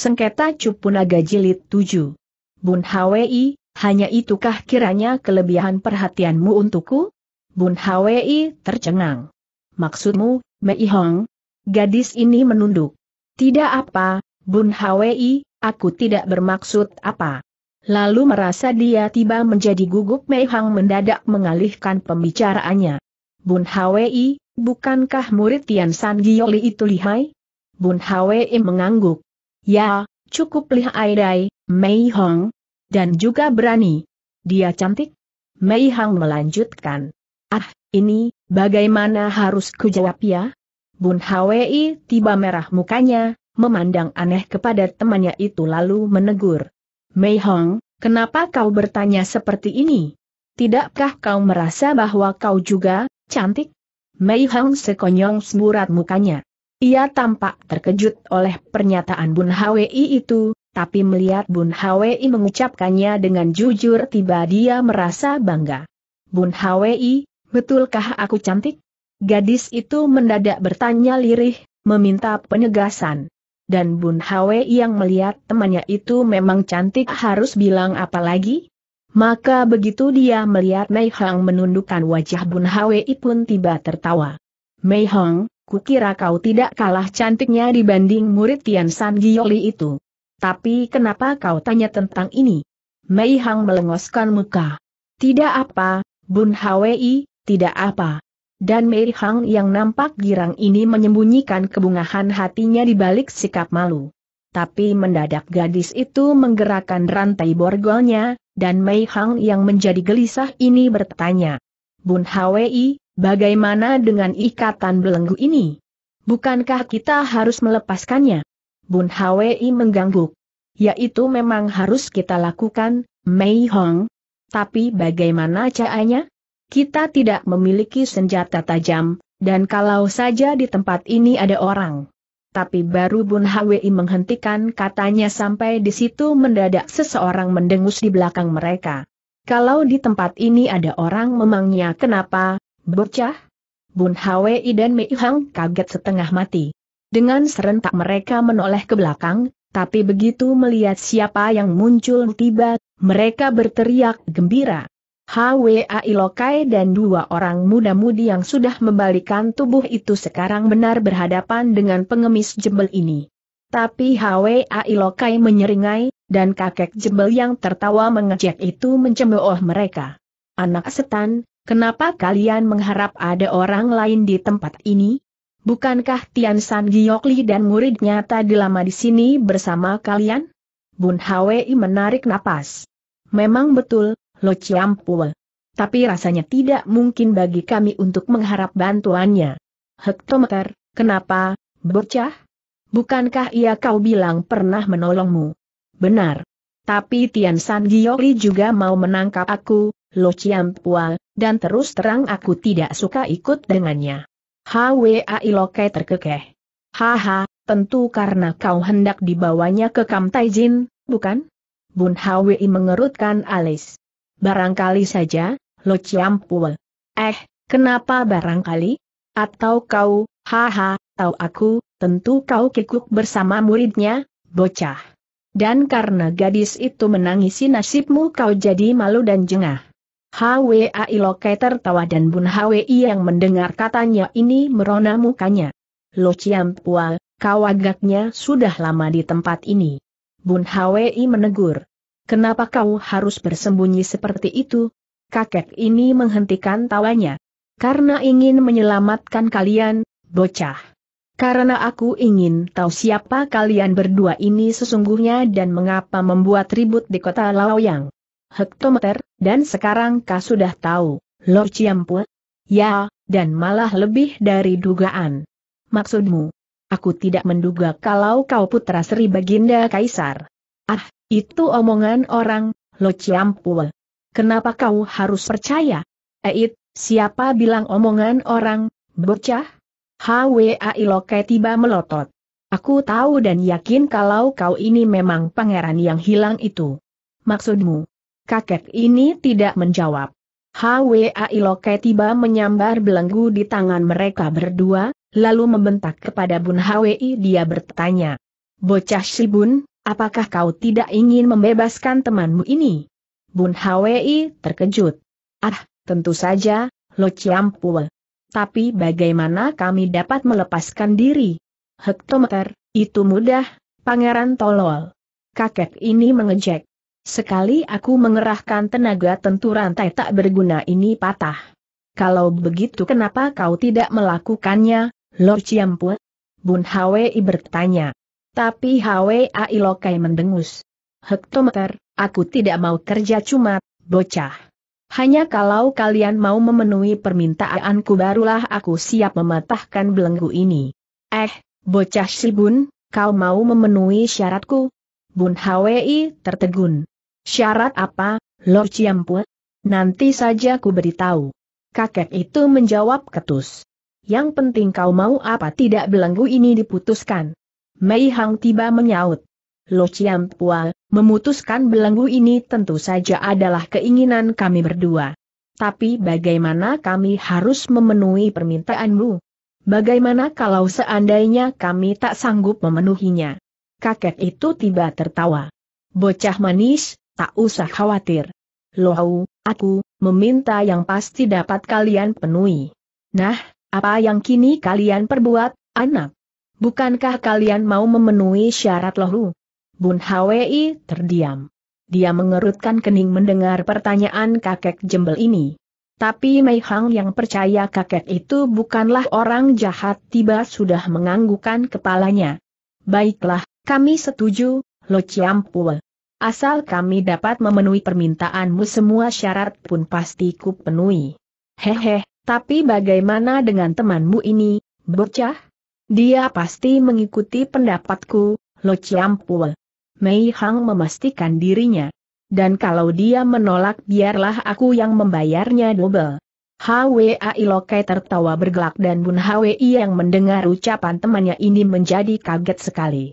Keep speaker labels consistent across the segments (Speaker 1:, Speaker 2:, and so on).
Speaker 1: Sengketa Cupu Naga Jilid 7. Bun Hwi, hanya itukah kiranya kelebihan perhatianmu untukku? Bun Hwi tercengang. Maksudmu, Mei Hong? Gadis ini menunduk. Tidak apa, Bun Hwi, aku tidak bermaksud apa. Lalu merasa dia tiba menjadi gugup Mei Hong mendadak mengalihkan pembicaraannya. Bun Hwi, bukankah murid Tian San Gioli itu lihai? Bun Hwi mengangguk. Ya, cukup lihai Dai, Mei Hong. Dan juga berani. Dia cantik? Mei Hong melanjutkan. Ah, ini, bagaimana harus kujawab ya? Bun Hwi tiba merah mukanya, memandang aneh kepada temannya itu lalu menegur. Mei Hong, kenapa kau bertanya seperti ini? Tidakkah kau merasa bahwa kau juga, cantik? Mei Hong sekonyong semburat mukanya. Ia tampak terkejut oleh pernyataan Bun Hwi itu, tapi melihat Bun Hwi mengucapkannya dengan jujur tiba dia merasa bangga. Bun Hwi, betulkah aku cantik? Gadis itu mendadak bertanya lirih, meminta penegasan. Dan Bun Hwi yang melihat temannya itu memang cantik harus bilang apa lagi? Maka begitu dia melihat Mei Hong menundukkan wajah Bun Hwi pun tiba tertawa. Mei Hong, Kukira kau tidak kalah cantiknya dibanding murid Tian San Gioli itu. Tapi kenapa kau tanya tentang ini? Mei Hang melengoskan muka. Tidak apa, Bun Hwi, tidak apa. Dan Mei Hang yang nampak girang ini menyembunyikan kebungahan hatinya di balik sikap malu. Tapi mendadak gadis itu menggerakkan rantai borgolnya, dan Mei Hang yang menjadi gelisah ini bertanya. Bun Hwi, Bagaimana dengan ikatan belenggu ini? Bukankah kita harus melepaskannya? Bun Hwi mengganggu. Yaitu memang harus kita lakukan, Mei Hong. Tapi bagaimana caranya? Kita tidak memiliki senjata tajam, dan kalau saja di tempat ini ada orang. Tapi baru Bun Hwi menghentikan katanya sampai di situ mendadak seseorang mendengus di belakang mereka. Kalau di tempat ini ada orang memangnya kenapa, Bocah? Bun Hwi dan Mei Hang kaget setengah mati. Dengan serentak mereka menoleh ke belakang, tapi begitu melihat siapa yang muncul tiba, mereka berteriak gembira. Hwa Ilokai dan dua orang muda-mudi yang sudah membalikan tubuh itu sekarang benar berhadapan dengan pengemis jembel ini. Tapi Hwa Ilokai menyeringai, dan kakek jembel yang tertawa mengejek itu mencemooh mereka. Anak setan, kenapa kalian mengharap ada orang lain di tempat ini? Bukankah Tian San Giokli dan muridnya tadi lama di sini bersama kalian? Bun Hwi menarik napas. Memang betul, Lo Chiampul. Tapi rasanya tidak mungkin bagi kami untuk mengharap bantuannya. Hektometer, kenapa, bocah? Bukankah ia kau bilang pernah menolongmu? Benar. Tapi Tian San Giokli juga mau menangkap aku, Lo Chiampul, dan terus terang aku tidak suka ikut dengannya. Hwa Ilokai terkekeh. Haha, tentu karena kau hendak dibawanya ke Kam Taijin, bukan? Bun Hwi mengerutkan alis. Barangkali saja, Lo Chiampul. Eh, kenapa barangkali? Atau kau, haha, tahu aku, tentu kau kikuk bersama muridnya, bocah. Dan karena gadis itu menangisi nasibmu kau jadi malu dan jengah. Hwa'i Lokai tertawa dan Bun HWI yang mendengar katanya ini merona mukanya. Lo Ciam Pua, kau agaknya sudah lama di tempat ini. Bun HWI menegur. Kenapa kau harus bersembunyi seperti itu? Kakek ini menghentikan tawanya. Karena ingin menyelamatkan kalian, bocah. Karena aku ingin tahu siapa kalian berdua ini sesungguhnya dan mengapa membuat ribut di kota Laoyang hektometer, dan sekarang kau sudah tahu, Lo Ciampu? Ya, dan malah lebih dari dugaan. Maksudmu? Aku tidak menduga kalau kau putra Sri Baginda Kaisar. Ah, itu omongan orang, Lo Ciampu. Kenapa kau harus percaya? Eit, siapa bilang omongan orang, bocah? Hwa Iloke tiba melotot. Aku tahu dan yakin kalau kau ini memang pangeran yang hilang itu. Maksudmu, kakek ini tidak menjawab. HWA Ilokai tiba menyambar belenggu di tangan mereka berdua, lalu membentak kepada Bun HWI dia bertanya. Bocah si bun, apakah kau tidak ingin membebaskan temanmu ini? Bun HWI terkejut. Ah, tentu saja, Lo Ciampul. Tapi bagaimana kami dapat melepaskan diri? Hektometer, itu mudah, pangeran tolol. Kakek ini mengejek. Sekali aku mengerahkan tenaga tentu rantai tak berguna ini patah. Kalau begitu kenapa kau tidak melakukannya, Lord Chiampu? Bun Hwei bertanya. Tapi Hwei Lokai mendengus. Hektometer, aku tidak mau kerja cuma, bocah. Hanya kalau kalian mau memenuhi permintaanku barulah aku siap mematahkan belenggu ini. Eh, bocah Sibun, kau mau memenuhi syaratku? Bun Hwi tertegun. Syarat apa, Lo Ciampu? Nanti saja ku beritahu. Kakek itu menjawab ketus. Yang penting kau mau apa tidak belenggu ini diputuskan. Mei Hang tiba menyaut. Lo Ciampu memutuskan belenggu ini tentu saja adalah keinginan kami berdua. Tapi bagaimana kami harus memenuhi permintaanmu? Bagaimana kalau seandainya kami tak sanggup memenuhinya? kakek itu tiba tertawa. Bocah manis, tak usah khawatir. Lohau, aku, meminta yang pasti dapat kalian penuhi. Nah, apa yang kini kalian perbuat, anak? Bukankah kalian mau memenuhi syarat lohu? Bun Hwi terdiam. Dia mengerutkan kening mendengar pertanyaan kakek jembel ini. Tapi Mei Hang yang percaya kakek itu bukanlah orang jahat tiba sudah menganggukan kepalanya. Baiklah, kami setuju, Lo Ciampue. Asal kami dapat memenuhi permintaanmu semua syarat pun pasti ku penuhi. Hehe, tapi bagaimana dengan temanmu ini, bocah? Dia pasti mengikuti pendapatku, Lo Ciampue. Mei Hang memastikan dirinya. Dan kalau dia menolak biarlah aku yang membayarnya double. Hwa Ilokai tertawa bergelak dan Bun Hwi yang mendengar ucapan temannya ini menjadi kaget sekali.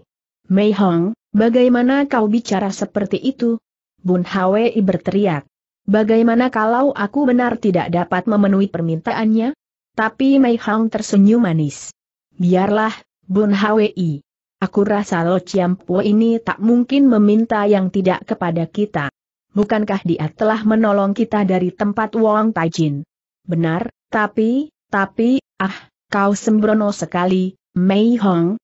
Speaker 1: Mei Hong, bagaimana kau bicara seperti itu? Bun Hwei berteriak. Bagaimana kalau aku benar tidak dapat memenuhi permintaannya? Tapi Mei Hong tersenyum manis. Biarlah, Bun Hwei. Aku rasa Lo Po ini tak mungkin meminta yang tidak kepada kita. Bukankah dia telah menolong kita dari tempat Wong Taijin? Benar, tapi, tapi, ah, kau sembrono sekali, Mei Hong,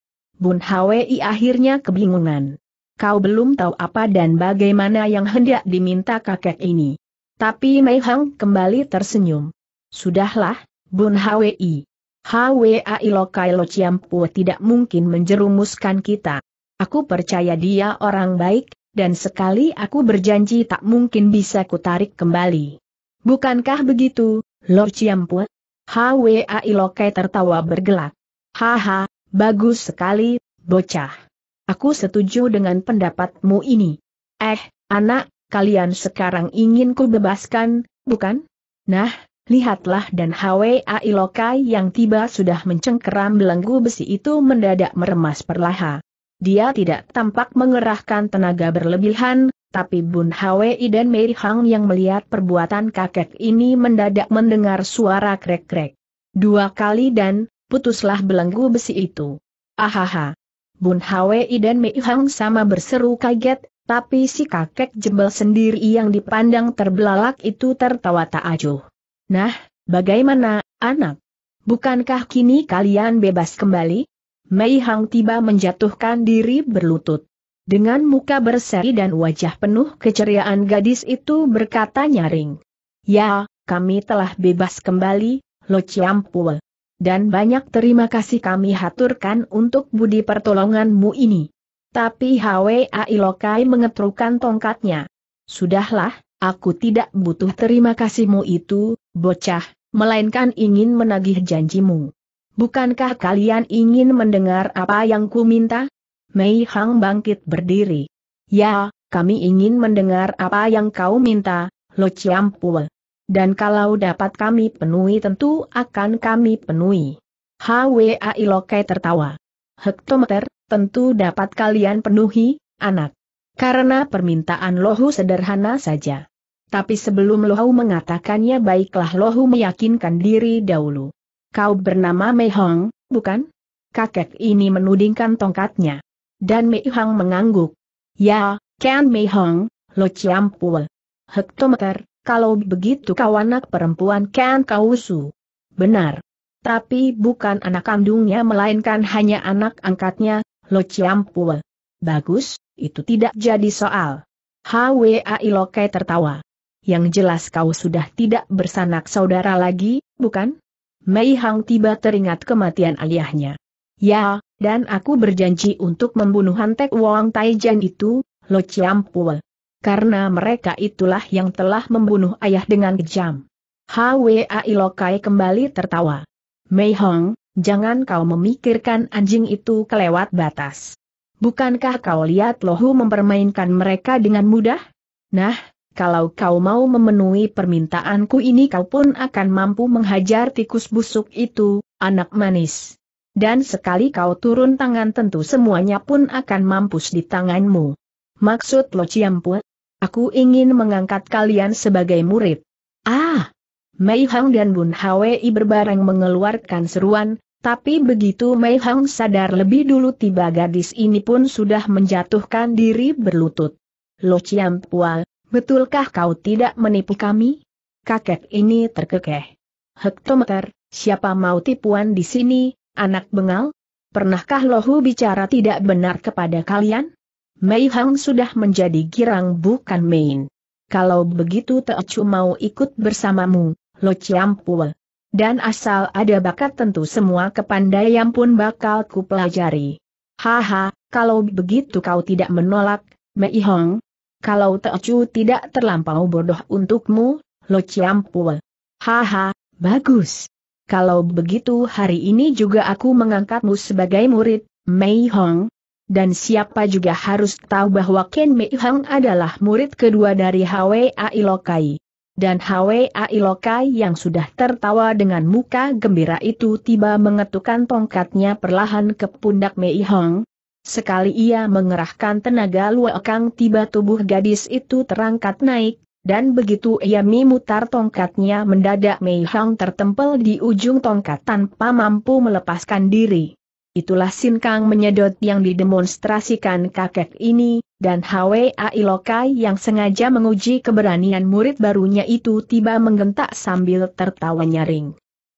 Speaker 1: Bun Hwi akhirnya kebingungan. Kau belum tahu apa dan bagaimana yang hendak diminta kakek ini. Tapi Mei Hang kembali tersenyum. Sudahlah, Bun Hwi. Hwi Lokai Lo Ciampu tidak mungkin menjerumuskan kita. Aku percaya dia orang baik, dan sekali aku berjanji tak mungkin bisa kutarik kembali. Bukankah begitu, Lord Ciampu? Hwi Lokai tertawa bergelak. Haha, Bagus sekali, bocah. Aku setuju dengan pendapatmu ini. Eh, anak, kalian sekarang ingin ku bebaskan, bukan? Nah, lihatlah dan Hwa Ilokai yang tiba sudah mencengkeram belenggu besi itu mendadak meremas perlaha. Dia tidak tampak mengerahkan tenaga berlebihan, tapi Bun Hwi dan Mary Hang yang melihat perbuatan kakek ini mendadak mendengar suara krek-krek. Dua kali dan, putuslah belenggu besi itu. Ahaha. Bun Hwei dan Mei Hang sama berseru kaget, tapi si kakek jebel sendiri yang dipandang terbelalak itu tertawa tak acuh. Nah, bagaimana, anak? Bukankah kini kalian bebas kembali? Mei Hang tiba menjatuhkan diri berlutut. Dengan muka berseri dan wajah penuh keceriaan gadis itu berkata nyaring. Ya, kami telah bebas kembali, Lo ciampul dan banyak terima kasih kami haturkan untuk budi pertolonganmu ini. Tapi Hwa Ilokai mengetrukan tongkatnya. Sudahlah, aku tidak butuh terima kasihmu itu, bocah, melainkan ingin menagih janjimu. Bukankah kalian ingin mendengar apa yang ku minta? Mei Hang bangkit berdiri. Ya, kami ingin mendengar apa yang kau minta, Lo Chiampul dan kalau dapat kami penuhi tentu akan kami penuhi. Hwa Ilokai tertawa. Hektometer, tentu dapat kalian penuhi, anak. Karena permintaan Lohu sederhana saja. Tapi sebelum Lohu mengatakannya baiklah Lohu meyakinkan diri dahulu. Kau bernama Mei Hong, bukan? Kakek ini menudingkan tongkatnya. Dan Mei Hong mengangguk. Ya, Ken Mei Hong, Lo Ciampul. Hektometer, kalau begitu kau anak perempuan kan kau Kausu. Benar. Tapi bukan anak kandungnya melainkan hanya anak angkatnya, Lo Chiampue. Bagus, itu tidak jadi soal. Hwa Lokai tertawa. Yang jelas kau sudah tidak bersanak saudara lagi, bukan? Mei Hang tiba teringat kematian ayahnya. Ya, dan aku berjanji untuk membunuh Hantek Wong Taijan itu, Lo Chiampue karena mereka itulah yang telah membunuh ayah dengan kejam. Hwa Ilokai kembali tertawa. Mei Hong, jangan kau memikirkan anjing itu kelewat batas. Bukankah kau lihat Lohu mempermainkan mereka dengan mudah? Nah, kalau kau mau memenuhi permintaanku ini kau pun akan mampu menghajar tikus busuk itu, anak manis. Dan sekali kau turun tangan tentu semuanya pun akan mampus di tanganmu. Maksud Lo Ciampu, Aku ingin mengangkat kalian sebagai murid. Ah! Mei Hang dan Bun Hwi berbareng mengeluarkan seruan, tapi begitu Mei Hang sadar lebih dulu tiba gadis ini pun sudah menjatuhkan diri berlutut. Lo Chiam Pua, betulkah kau tidak menipu kami? Kakek ini terkekeh. Hektometer, siapa mau tipuan di sini, anak bengal? Pernahkah Lohu bicara tidak benar kepada kalian? Mei Hang sudah menjadi girang bukan main. Kalau begitu Teocu mau ikut bersamamu, Lo Chiam Dan asal ada bakat tentu semua kepandaian pun bakal kupelajari. Haha, kalau begitu kau tidak menolak, Mei Hong. Kalau Teocu tidak terlampau bodoh untukmu, Lo Chiam Haha, bagus. Kalau begitu hari ini juga aku mengangkatmu sebagai murid, Mei Hong, dan siapa juga harus tahu bahwa Ken Mei Hang adalah murid kedua dari Hwa Ilokai. Dan Hwa Ilokai yang sudah tertawa dengan muka gembira itu tiba mengetukkan tongkatnya perlahan ke pundak Mei Hang. Sekali ia mengerahkan tenaga luakang tiba tubuh gadis itu terangkat naik, dan begitu ia memutar tongkatnya mendadak Mei Hang tertempel di ujung tongkat tanpa mampu melepaskan diri itulah Sin Kang menyedot yang didemonstrasikan kakek ini, dan Hwa Ilokai yang sengaja menguji keberanian murid barunya itu tiba menggentak sambil tertawa nyaring.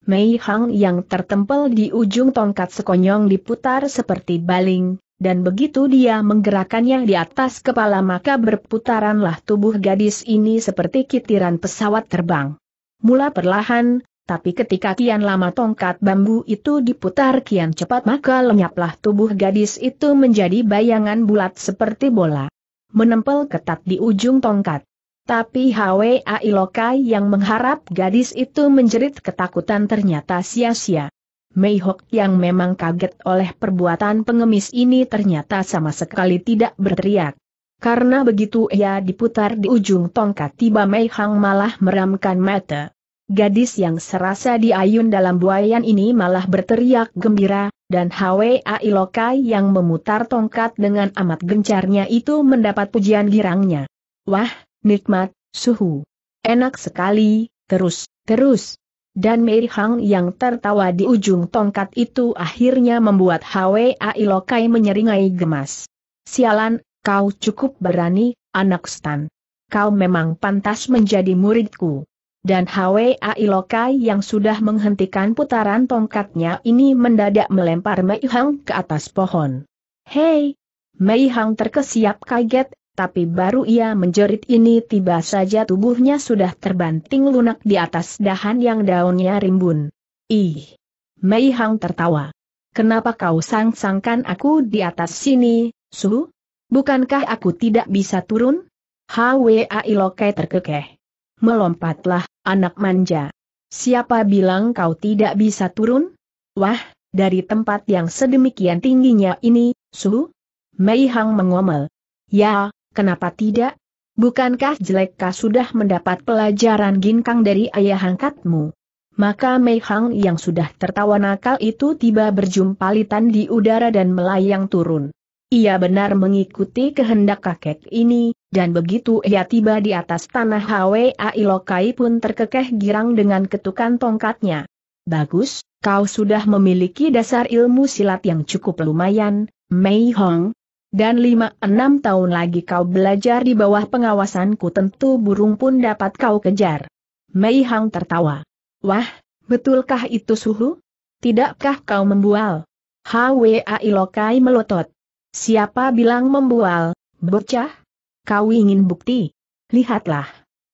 Speaker 1: Mei Hang yang tertempel di ujung tongkat sekonyong diputar seperti baling, dan begitu dia menggerakkannya di atas kepala maka berputaranlah tubuh gadis ini seperti kitiran pesawat terbang. Mula perlahan, tapi ketika kian lama tongkat bambu itu diputar kian cepat maka lenyaplah tubuh gadis itu menjadi bayangan bulat seperti bola. Menempel ketat di ujung tongkat. Tapi Hwa Iloka yang mengharap gadis itu menjerit ketakutan ternyata sia-sia. Mei Hok yang memang kaget oleh perbuatan pengemis ini ternyata sama sekali tidak berteriak. Karena begitu ia diputar di ujung tongkat tiba Mei Hang malah meramkan mata. Gadis yang serasa diayun dalam buayan ini malah berteriak gembira, dan Hwe Ailokai yang memutar tongkat dengan amat gencarnya itu mendapat pujian girangnya. Wah, nikmat, suhu. Enak sekali, terus, terus. Dan Mei Hang yang tertawa di ujung tongkat itu akhirnya membuat Hwe Ailokai menyeringai gemas. Sialan, kau cukup berani, anak stan. Kau memang pantas menjadi muridku dan Hwa Ilokai yang sudah menghentikan putaran tongkatnya ini mendadak melempar Mei Hang ke atas pohon. Hei! Mei Hang terkesiap kaget, tapi baru ia menjerit ini tiba saja tubuhnya sudah terbanting lunak di atas dahan yang daunnya rimbun. Ih! Mei Hang tertawa. Kenapa kau sang-sangkan aku di atas sini, Su? Bukankah aku tidak bisa turun? Hwa Ilokai terkekeh. Melompatlah, Anak manja. Siapa bilang kau tidak bisa turun? Wah, dari tempat yang sedemikian tingginya ini, suhu? Mei Hang mengomel. Ya, kenapa tidak? Bukankah jelek kah sudah mendapat pelajaran ginkang dari ayah angkatmu? Maka Mei Hang yang sudah tertawa nakal itu tiba berjumpalitan di udara dan melayang turun. Ia benar mengikuti kehendak kakek ini, dan begitu ia tiba di atas tanah Hwa Ilokai pun terkekeh girang dengan ketukan tongkatnya. Bagus, kau sudah memiliki dasar ilmu silat yang cukup lumayan, Mei Hong. Dan lima enam tahun lagi kau belajar di bawah pengawasanku tentu burung pun dapat kau kejar. Mei Hong tertawa. Wah, betulkah itu suhu? Tidakkah kau membual? Hwa Ilokai melotot. Siapa bilang membual, bocah? Kau ingin bukti? Lihatlah.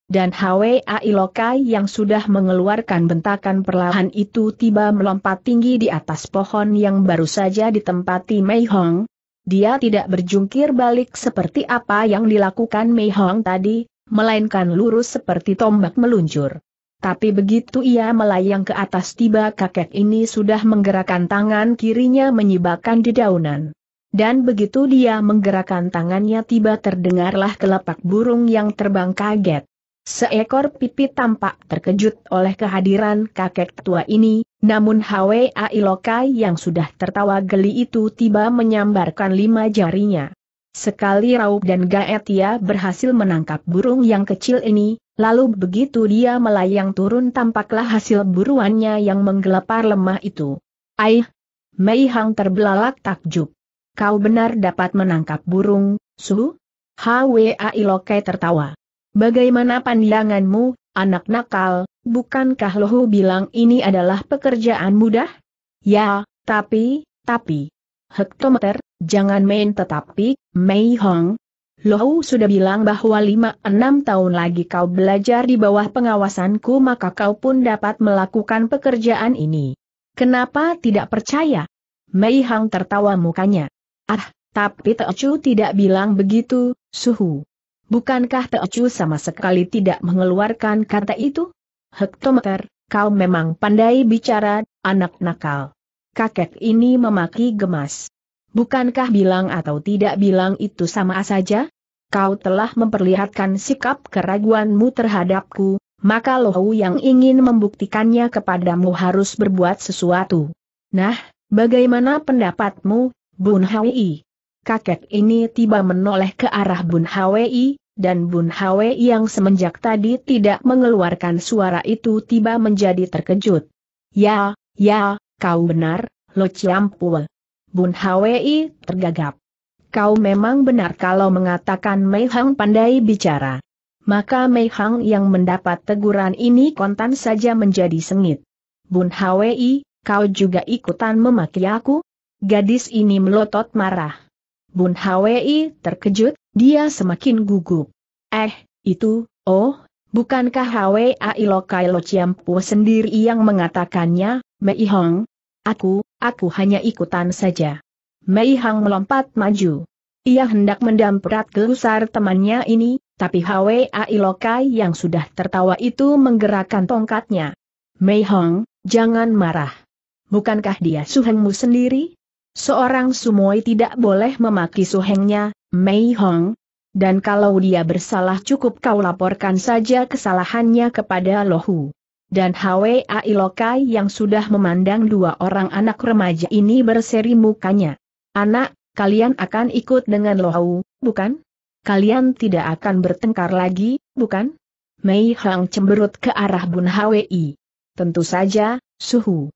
Speaker 1: Dan Hwa Ilokai yang sudah mengeluarkan bentakan perlahan itu tiba melompat tinggi di atas pohon yang baru saja ditempati Mei Hong. Dia tidak berjungkir balik seperti apa yang dilakukan Mei Hong tadi, melainkan lurus seperti tombak meluncur. Tapi begitu ia melayang ke atas tiba kakek ini sudah menggerakkan tangan kirinya menyibakkan dedaunan. Dan begitu dia menggerakkan tangannya tiba terdengarlah kelopak burung yang terbang kaget. Seekor pipi tampak terkejut oleh kehadiran kakek tua ini, namun Hwa Ilokai yang sudah tertawa geli itu tiba menyambarkan lima jarinya. Sekali Raup dan Gaetia berhasil menangkap burung yang kecil ini, lalu begitu dia melayang turun tampaklah hasil buruannya yang menggelepar lemah itu. Aih! Mei Hang terbelalak takjub kau benar dapat menangkap burung, Su? Hwa Iloke tertawa. Bagaimana pandanganmu, anak nakal, bukankah Lohu bilang ini adalah pekerjaan mudah? Ya, tapi, tapi. Hektometer, jangan main tetapi, Mei Hong. Lohu sudah bilang bahwa 5-6 tahun lagi kau belajar di bawah pengawasanku maka kau pun dapat melakukan pekerjaan ini. Kenapa tidak percaya? Mei Hong tertawa mukanya. Ah, tapi Teocu tidak bilang begitu, suhu. Bukankah Teocu sama sekali tidak mengeluarkan kata itu? Hektometer, kau memang pandai bicara, anak nakal. Kakek ini memaki gemas. Bukankah bilang atau tidak bilang itu sama saja? Kau telah memperlihatkan sikap keraguanmu terhadapku, maka lohu yang ingin membuktikannya kepadamu harus berbuat sesuatu. Nah, bagaimana pendapatmu, Bun Hwi. Kakek ini tiba menoleh ke arah Bun Hwi, dan Bun Hwi yang semenjak tadi tidak mengeluarkan suara itu tiba menjadi terkejut. Ya, ya, kau benar, Lo Ciampul. Bun Hwi tergagap. Kau memang benar kalau mengatakan Mei Hang pandai bicara. Maka Mei Hang yang mendapat teguran ini kontan saja menjadi sengit. Bun Hwi, kau juga ikutan memaki aku? Gadis ini melotot marah. Bun Hwi terkejut, dia semakin gugup. Eh, itu, oh, bukankah Hwi Lokai Lo Ciampu sendiri yang mengatakannya, Mei Hong? Aku, aku hanya ikutan saja. Mei Hong melompat maju. Ia hendak mendamprat gelusar temannya ini, tapi Hwi Lokai yang sudah tertawa itu menggerakkan tongkatnya. Mei Hong, jangan marah. Bukankah dia suhengmu sendiri? Seorang sumoi tidak boleh memaki suhengnya, Mei Hong. Dan kalau dia bersalah cukup kau laporkan saja kesalahannya kepada Lohu. Dan Ai Lokai yang sudah memandang dua orang anak remaja ini berseri mukanya. Anak, kalian akan ikut dengan Lohu, bukan? Kalian tidak akan bertengkar lagi, bukan? Mei Hong cemberut ke arah Bun Hwei. Tentu saja, Suhu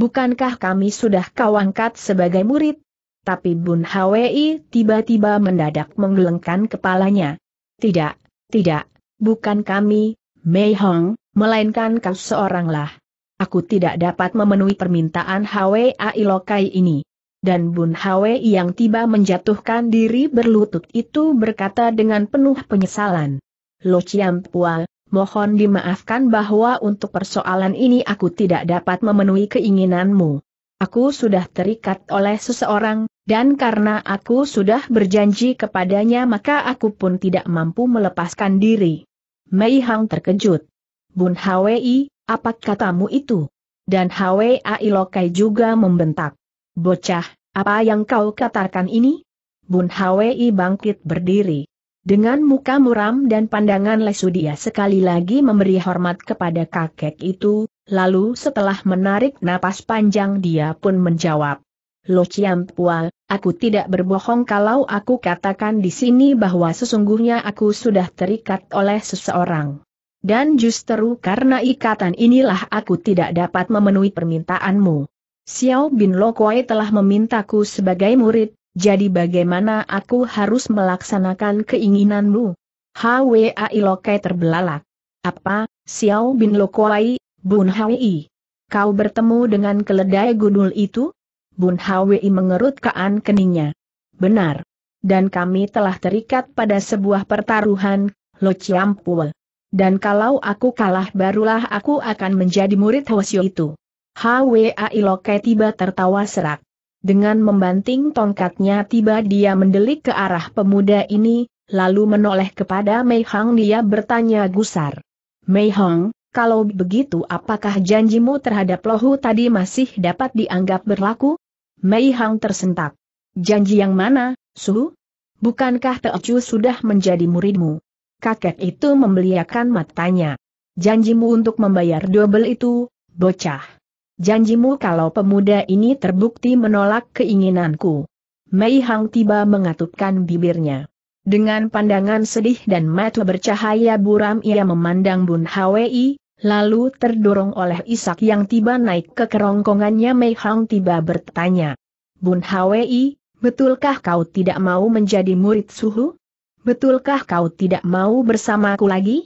Speaker 1: bukankah kami sudah kau angkat sebagai murid? Tapi Bun Hwi tiba-tiba mendadak menggelengkan kepalanya. Tidak, tidak, bukan kami, Mei Hong, melainkan kau seoranglah. Aku tidak dapat memenuhi permintaan Hwi Lokai ini. Dan Bun Hwi yang tiba menjatuhkan diri berlutut itu berkata dengan penuh penyesalan. Lo Chiam Pua mohon dimaafkan bahwa untuk persoalan ini aku tidak dapat memenuhi keinginanmu. Aku sudah terikat oleh seseorang, dan karena aku sudah berjanji kepadanya maka aku pun tidak mampu melepaskan diri. Mei Hang terkejut. Bun Hwi, apa katamu itu? Dan Hwi Lokai juga membentak. Bocah, apa yang kau katakan ini? Bun Hwi bangkit berdiri. Dengan muka muram dan pandangan lesu dia sekali lagi memberi hormat kepada kakek itu, lalu setelah menarik napas panjang dia pun menjawab. Lo Chiam Pual, aku tidak berbohong kalau aku katakan di sini bahwa sesungguhnya aku sudah terikat oleh seseorang. Dan justru karena ikatan inilah aku tidak dapat memenuhi permintaanmu. Xiao Bin Lo Lokoi telah memintaku sebagai murid, jadi bagaimana aku harus melaksanakan keinginanmu? Hwa Ilokai terbelalak. Apa, Xiao Bin Lokuai, Bun Hwi? Kau bertemu dengan keledai gunul itu? Bun Hwi mengerutkan keningnya. Benar. Dan kami telah terikat pada sebuah pertaruhan, Lo Chiampul. Dan kalau aku kalah barulah aku akan menjadi murid Hwasyo itu. Hwa Ilokai tiba tertawa serak. Dengan membanting tongkatnya tiba dia mendelik ke arah pemuda ini, lalu menoleh kepada Mei Hang dia bertanya gusar. Mei Hang, kalau begitu apakah janjimu terhadap Lohu tadi masih dapat dianggap berlaku? Mei Hang tersentak. Janji yang mana, Su? Bukankah Chu sudah menjadi muridmu? Kakek itu membeliakan matanya. Janjimu untuk membayar dobel itu, bocah janjimu kalau pemuda ini terbukti menolak keinginanku. Mei Hang tiba mengatupkan bibirnya. Dengan pandangan sedih dan mata bercahaya buram ia memandang Bun Hwi, lalu terdorong oleh isak yang tiba naik ke kerongkongannya Mei Hang tiba bertanya. Bun Hwi, betulkah kau tidak mau menjadi murid suhu? Betulkah kau tidak mau bersamaku lagi?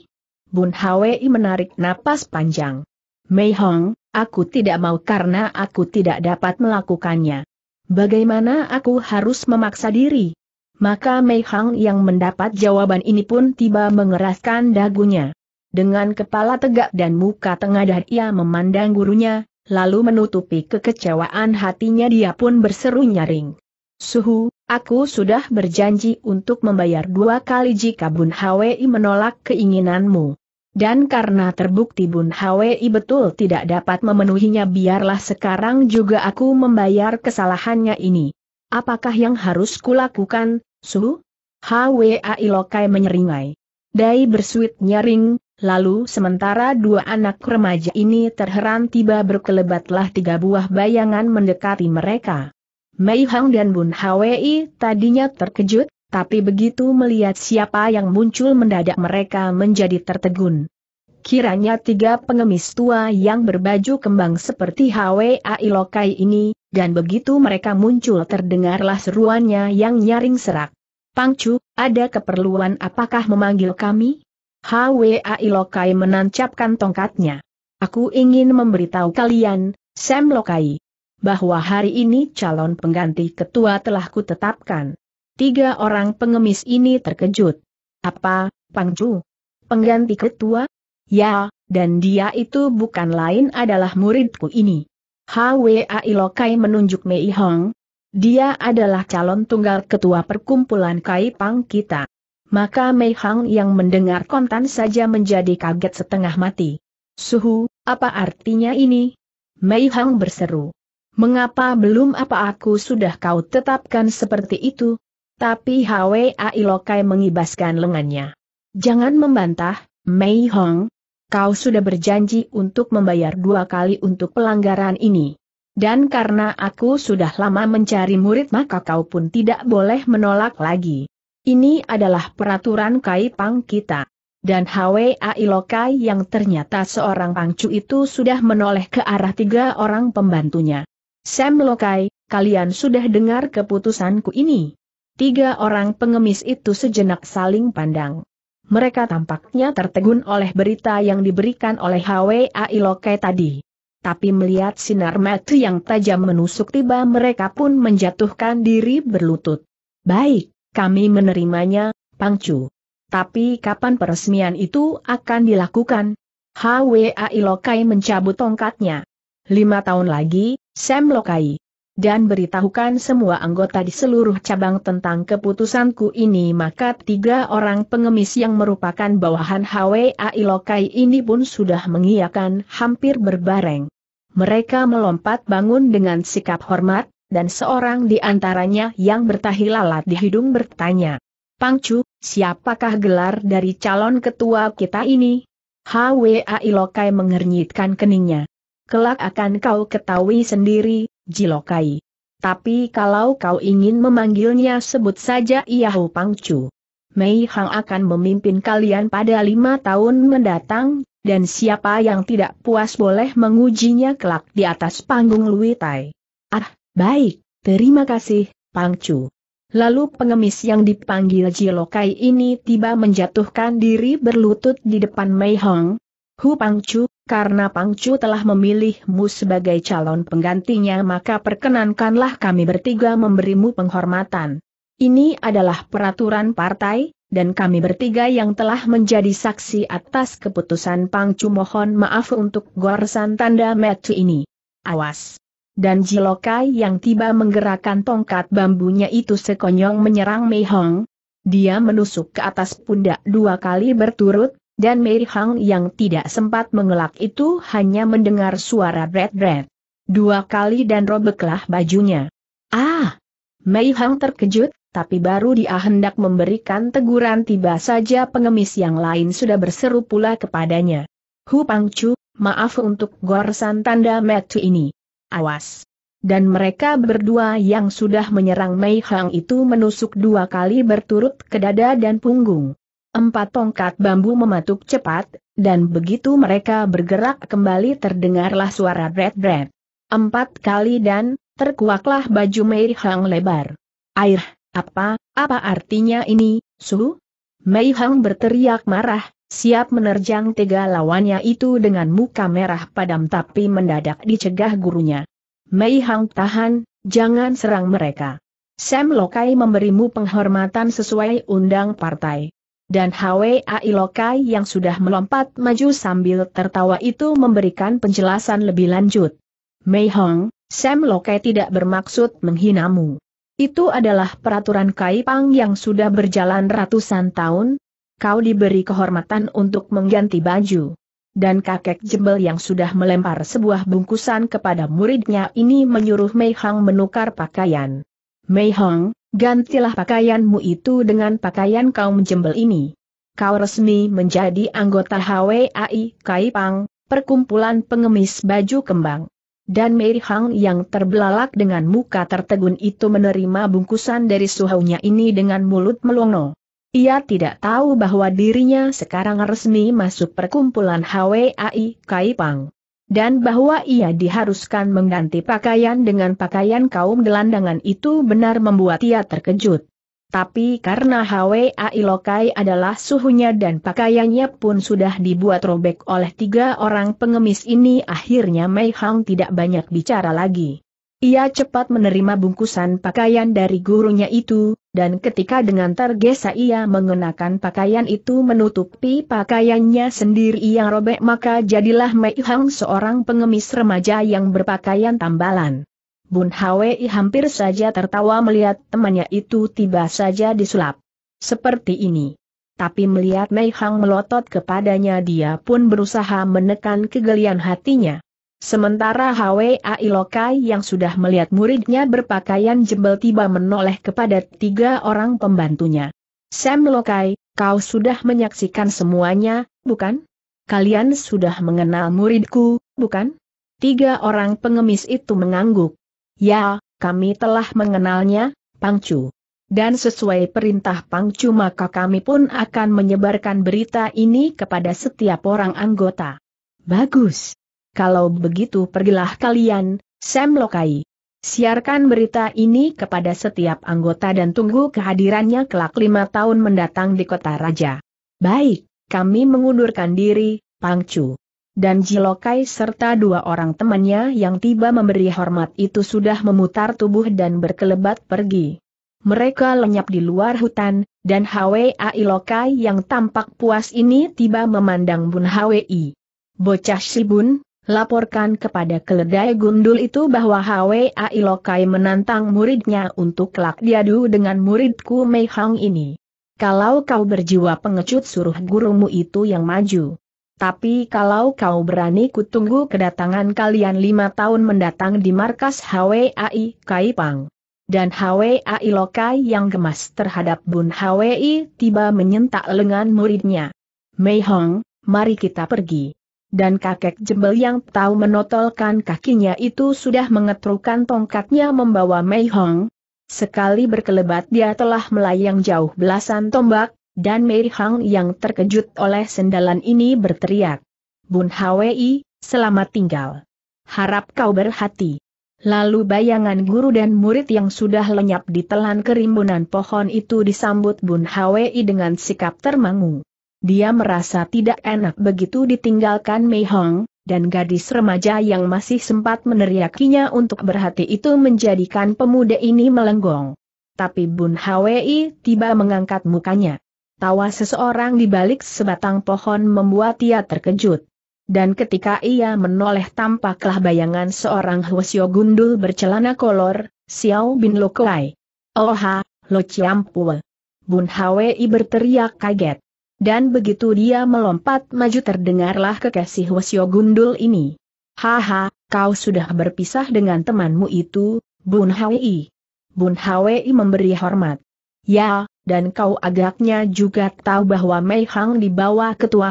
Speaker 1: Bun Hwi menarik napas panjang. Mei Hong, Aku tidak mau karena aku tidak dapat melakukannya. Bagaimana aku harus memaksa diri? Maka Mei Hang yang mendapat jawaban ini pun tiba mengeraskan dagunya. Dengan kepala tegak dan muka tengadah ia memandang gurunya, lalu menutupi kekecewaan hatinya dia pun berseru nyaring. Suhu, aku sudah berjanji untuk membayar dua kali jika Bun Hwi menolak keinginanmu. Dan karena terbukti Bun Hwi betul tidak dapat memenuhinya biarlah sekarang juga aku membayar kesalahannya ini. Apakah yang harus kulakukan, Su? Hwi Lokai menyeringai. Dai bersuit nyaring, lalu sementara dua anak remaja ini terheran tiba berkelebatlah tiga buah bayangan mendekati mereka. Mei Hang dan Bun Hwi tadinya terkejut, tapi begitu melihat siapa yang muncul mendadak mereka menjadi tertegun. Kiranya tiga pengemis tua yang berbaju kembang seperti HWA Ilokai ini, dan begitu mereka muncul terdengarlah seruannya yang nyaring serak. Pangcu, ada keperluan apakah memanggil kami? HWA Ilokai menancapkan tongkatnya. Aku ingin memberitahu kalian, Sam Lokai, bahwa hari ini calon pengganti ketua telah kutetapkan. Tiga orang pengemis ini terkejut. Apa, Pangcu? Pengganti ketua? Ya, dan dia itu bukan lain adalah muridku ini. Hwa Ilokai menunjuk Mei Hong. Dia adalah calon tunggal ketua perkumpulan Kai Pang kita. Maka Mei Hong yang mendengar kontan saja menjadi kaget setengah mati. Suhu, apa artinya ini? Mei Hong berseru. Mengapa belum apa aku sudah kau tetapkan seperti itu? Tapi Hwa Ilokai mengibaskan lengannya. Jangan membantah, Mei Hong. Kau sudah berjanji untuk membayar dua kali untuk pelanggaran ini. Dan karena aku sudah lama mencari murid maka kau pun tidak boleh menolak lagi. Ini adalah peraturan Kai Pang kita. Dan Hwa Ilokai yang ternyata seorang pangcu itu sudah menoleh ke arah tiga orang pembantunya. Sam Lokai, kalian sudah dengar keputusanku ini. Tiga orang pengemis itu sejenak saling pandang. Mereka tampaknya tertegun oleh berita yang diberikan oleh HWA Ilokai tadi. Tapi melihat sinar mata yang tajam menusuk tiba mereka pun menjatuhkan diri berlutut. Baik, kami menerimanya, Pangcu. Tapi kapan peresmian itu akan dilakukan? HWA Ilokai mencabut tongkatnya. Lima tahun lagi, Sam Lokai dan beritahukan semua anggota di seluruh cabang tentang keputusanku ini maka tiga orang pengemis yang merupakan bawahan HWA Ilokai ini pun sudah mengiyakan hampir berbareng. Mereka melompat bangun dengan sikap hormat, dan seorang di antaranya yang bertahi lalat di hidung bertanya, Pangcu, siapakah gelar dari calon ketua kita ini? HWA Ilokai mengernyitkan keningnya. Kelak akan kau ketahui sendiri, Jilokai. Tapi kalau kau ingin memanggilnya sebut saja Yahu Pangcu. Mei Hang akan memimpin kalian pada lima tahun mendatang, dan siapa yang tidak puas boleh mengujinya kelak di atas panggung Luitai. Tai. Ah, baik, terima kasih, Pangcu. Lalu pengemis yang dipanggil Jilokai ini tiba menjatuhkan diri berlutut di depan Mei Hang. Hu Pangcu, karena Pangcu telah memilihmu sebagai calon penggantinya maka perkenankanlah kami bertiga memberimu penghormatan. Ini adalah peraturan partai, dan kami bertiga yang telah menjadi saksi atas keputusan Pangcu mohon maaf untuk gorsan tanda metu ini. Awas! Dan Jilokai yang tiba menggerakkan tongkat bambunya itu sekonyong menyerang Mei Hong. Dia menusuk ke atas pundak dua kali berturut, dan Mei Hang yang tidak sempat mengelak itu hanya mendengar suara bret-bret. Dua kali dan robeklah bajunya. Ah! Mei Hang terkejut, tapi baru dia hendak memberikan teguran tiba saja pengemis yang lain sudah berseru pula kepadanya. Hu Pangcu, maaf untuk gorsan tanda metu ini. Awas! Dan mereka berdua yang sudah menyerang Mei Hang itu menusuk dua kali berturut ke dada dan punggung. Empat tongkat bambu mematuk cepat, dan begitu mereka bergerak kembali terdengarlah suara bret-bret. Empat kali dan, terkuaklah baju Mei Hang lebar. Air, apa, apa artinya ini, Su? Mei Hang berteriak marah, siap menerjang tiga lawannya itu dengan muka merah padam tapi mendadak dicegah gurunya. Mei Hang tahan, jangan serang mereka. Sam Lokai memberimu penghormatan sesuai undang partai dan Hwa Ilokai yang sudah melompat maju sambil tertawa itu memberikan penjelasan lebih lanjut. Mei Hong, Sam Lokai tidak bermaksud menghinamu. Itu adalah peraturan Kaipang yang sudah berjalan ratusan tahun, kau diberi kehormatan untuk mengganti baju. Dan kakek Jembel yang sudah melempar sebuah bungkusan kepada muridnya ini menyuruh Mei Hong menukar pakaian. Mei Hong gantilah pakaianmu itu dengan pakaian kaum jembel ini. Kau resmi menjadi anggota HWAI Kaipang, perkumpulan pengemis baju kembang. Dan Mary Hang yang terbelalak dengan muka tertegun itu menerima bungkusan dari suhunya ini dengan mulut melongo. Ia tidak tahu bahwa dirinya sekarang resmi masuk perkumpulan HWAI Kaipang dan bahwa ia diharuskan mengganti pakaian dengan pakaian kaum gelandangan itu benar membuat ia terkejut. Tapi karena HWA Ilokai adalah suhunya dan pakaiannya pun sudah dibuat robek oleh tiga orang pengemis ini akhirnya Mei Hang tidak banyak bicara lagi. Ia cepat menerima bungkusan pakaian dari gurunya itu, dan ketika dengan tergesa ia mengenakan pakaian itu menutupi pakaiannya sendiri yang robek maka jadilah Mei Hang seorang pengemis remaja yang berpakaian tambalan. Bun Hwei hampir saja tertawa melihat temannya itu tiba saja disulap. Seperti ini. Tapi melihat Mei Hang melotot kepadanya dia pun berusaha menekan kegelian hatinya. Sementara Hwa Ilokai yang sudah melihat muridnya berpakaian jembel tiba menoleh kepada tiga orang pembantunya. Sam Lokai, kau sudah menyaksikan semuanya, bukan? Kalian sudah mengenal muridku, bukan? Tiga orang pengemis itu mengangguk. Ya, kami telah mengenalnya, Pangcu. Dan sesuai perintah Pangcu maka kami pun akan menyebarkan berita ini kepada setiap orang anggota. Bagus. Kalau begitu pergilah kalian, Sam Lokai. Siarkan berita ini kepada setiap anggota dan tunggu kehadirannya kelak lima tahun mendatang di kota raja. Baik, kami mengundurkan diri, Pangcu. Dan Jilokai serta dua orang temannya yang tiba memberi hormat itu sudah memutar tubuh dan berkelebat pergi. Mereka lenyap di luar hutan, dan Ai Lokai yang tampak puas ini tiba memandang Bun Hwi. Bocah Shibun, Laporkan kepada keledai gundul itu bahwa Hwa Ilokai menantang muridnya untuk kelak diadu dengan muridku Mei Hang ini. Kalau kau berjiwa pengecut suruh gurumu itu yang maju. Tapi kalau kau berani kutunggu kedatangan kalian lima tahun mendatang di markas Kai Pang. Dan Ai Lokai yang gemas terhadap Bun HWI tiba menyentak lengan muridnya. Mei Hong, mari kita pergi dan kakek jembel yang tahu menotolkan kakinya itu sudah mengetrukan tongkatnya membawa Mei Hong. Sekali berkelebat dia telah melayang jauh belasan tombak, dan Mei Hong yang terkejut oleh sendalan ini berteriak. Bun Hwi, selamat tinggal. Harap kau berhati. Lalu bayangan guru dan murid yang sudah lenyap di telan kerimbunan pohon itu disambut Bun Hwi dengan sikap termangu. Dia merasa tidak enak begitu ditinggalkan Mei Hong, dan gadis remaja yang masih sempat meneriakinya untuk berhati itu menjadikan pemuda ini melenggong. Tapi Bun Hwi tiba mengangkat mukanya. Tawa seseorang di balik sebatang pohon membuat ia terkejut. Dan ketika ia menoleh tampaklah bayangan seorang Hwasyo gundul bercelana kolor, Xiao Bin Lokoai. Oha, Lo Chiampu. Bun Hwi berteriak kaget. Dan begitu dia melompat maju terdengarlah kekasih Wesyo Gundul ini. Haha, kau sudah berpisah dengan temanmu itu, Bun Hwi. Bun Hwi memberi hormat. Ya, dan kau agaknya juga tahu bahwa Mei Hang bawah ketua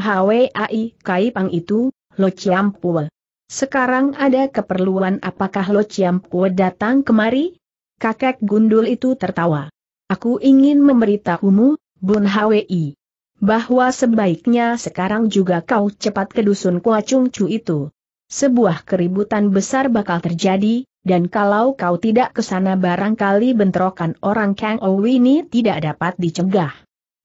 Speaker 1: Kai Pang itu, Lo Chiam Pue. Sekarang ada keperluan apakah Lo Chiam Pue datang kemari? Kakek gundul itu tertawa. Aku ingin memberitahumu, Bun Hwi bahwa sebaiknya sekarang juga kau cepat ke dusun Kua Chung Chu itu. Sebuah keributan besar bakal terjadi, dan kalau kau tidak ke sana barangkali bentrokan orang Kang Ou ini tidak dapat dicegah.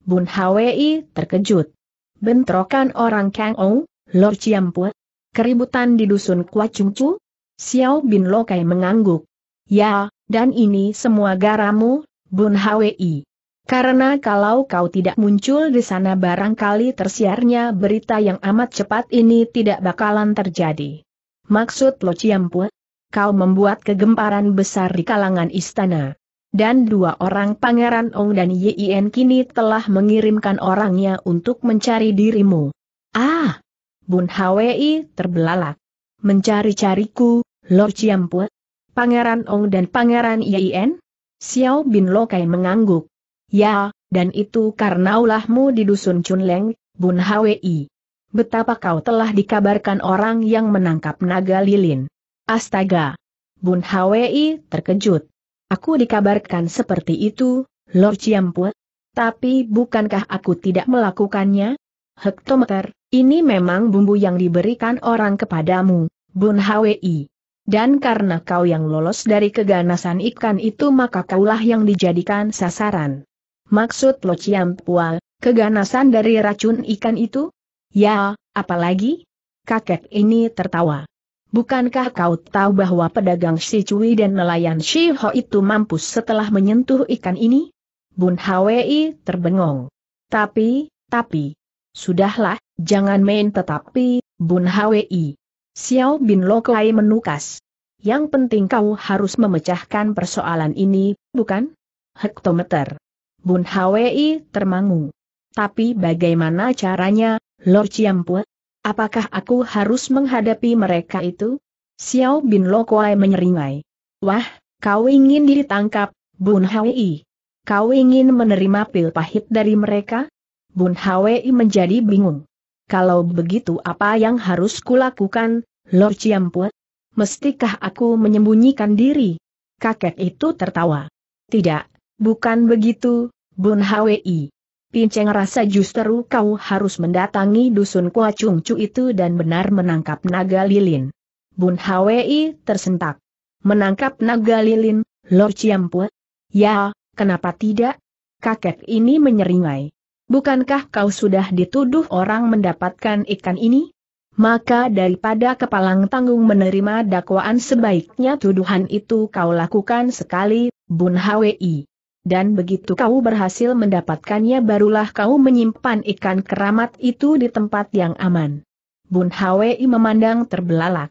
Speaker 1: Bun Hwi terkejut. Bentrokan orang Kang Ou, Lord Chiampue? Keributan di dusun Kua Chung Chu? Xiao Bin Lokai mengangguk. Ya, dan ini semua garamu, Bun Hwi. Karena kalau kau tidak muncul di sana barangkali tersiarnya berita yang amat cepat ini tidak bakalan terjadi. Maksud Lo Ciampu? Kau membuat kegemparan besar di kalangan istana. Dan dua orang Pangeran Ong dan Yien kini telah mengirimkan orangnya untuk mencari dirimu. Ah! Bun Hwi terbelalak. Mencari-cariku, lo Ciampu? Pangeran Ong dan Pangeran Yien? Xiao Bin Lokai mengangguk. Ya, dan itu karena ulahmu di dusun Chunleng, Bun Hwi. Betapa kau telah dikabarkan orang yang menangkap naga lilin. Astaga! Bun Hwi terkejut. Aku dikabarkan seperti itu, Lord Ciampu. Tapi bukankah aku tidak melakukannya? Hektometer, ini memang bumbu yang diberikan orang kepadamu, Bun Hwi. Dan karena kau yang lolos dari keganasan ikan itu maka kaulah yang dijadikan sasaran. Maksud Lo Pua, keganasan dari racun ikan itu? Ya, apalagi? Kakek ini tertawa. Bukankah kau tahu bahwa pedagang si Cui dan nelayan si Ho itu mampus setelah menyentuh ikan ini? Bun Hwi terbengong. Tapi, tapi, sudahlah, jangan main tetapi, Bun Hwi. Xiao Bin Lo Kuai menukas. Yang penting kau harus memecahkan persoalan ini, bukan? Hektometer. Bun Hwi termangu. Tapi bagaimana caranya, Lord Ciampu? Apakah aku harus menghadapi mereka itu? Xiao Bin Lokuai menyeringai. Wah, kau ingin ditangkap, Bun Hwi. Kau ingin menerima pil pahit dari mereka? Bun Hwi menjadi bingung. Kalau begitu apa yang harus kulakukan, Lord Ciampu? Mestikah aku menyembunyikan diri? Kakek itu tertawa. Tidak, Bukan begitu, Bun Hwi. Pinceng rasa justru kau harus mendatangi dusun Kua Chung Chu itu dan benar menangkap naga lilin. Bun Hwi tersentak. Menangkap naga lilin, Lord Ciampue? Ya, kenapa tidak? Kakek ini menyeringai. Bukankah kau sudah dituduh orang mendapatkan ikan ini? Maka daripada kepalang tanggung menerima dakwaan sebaiknya tuduhan itu kau lakukan sekali, Bun Hwi dan begitu kau berhasil mendapatkannya barulah kau menyimpan ikan keramat itu di tempat yang aman. Bun Hwi memandang terbelalak.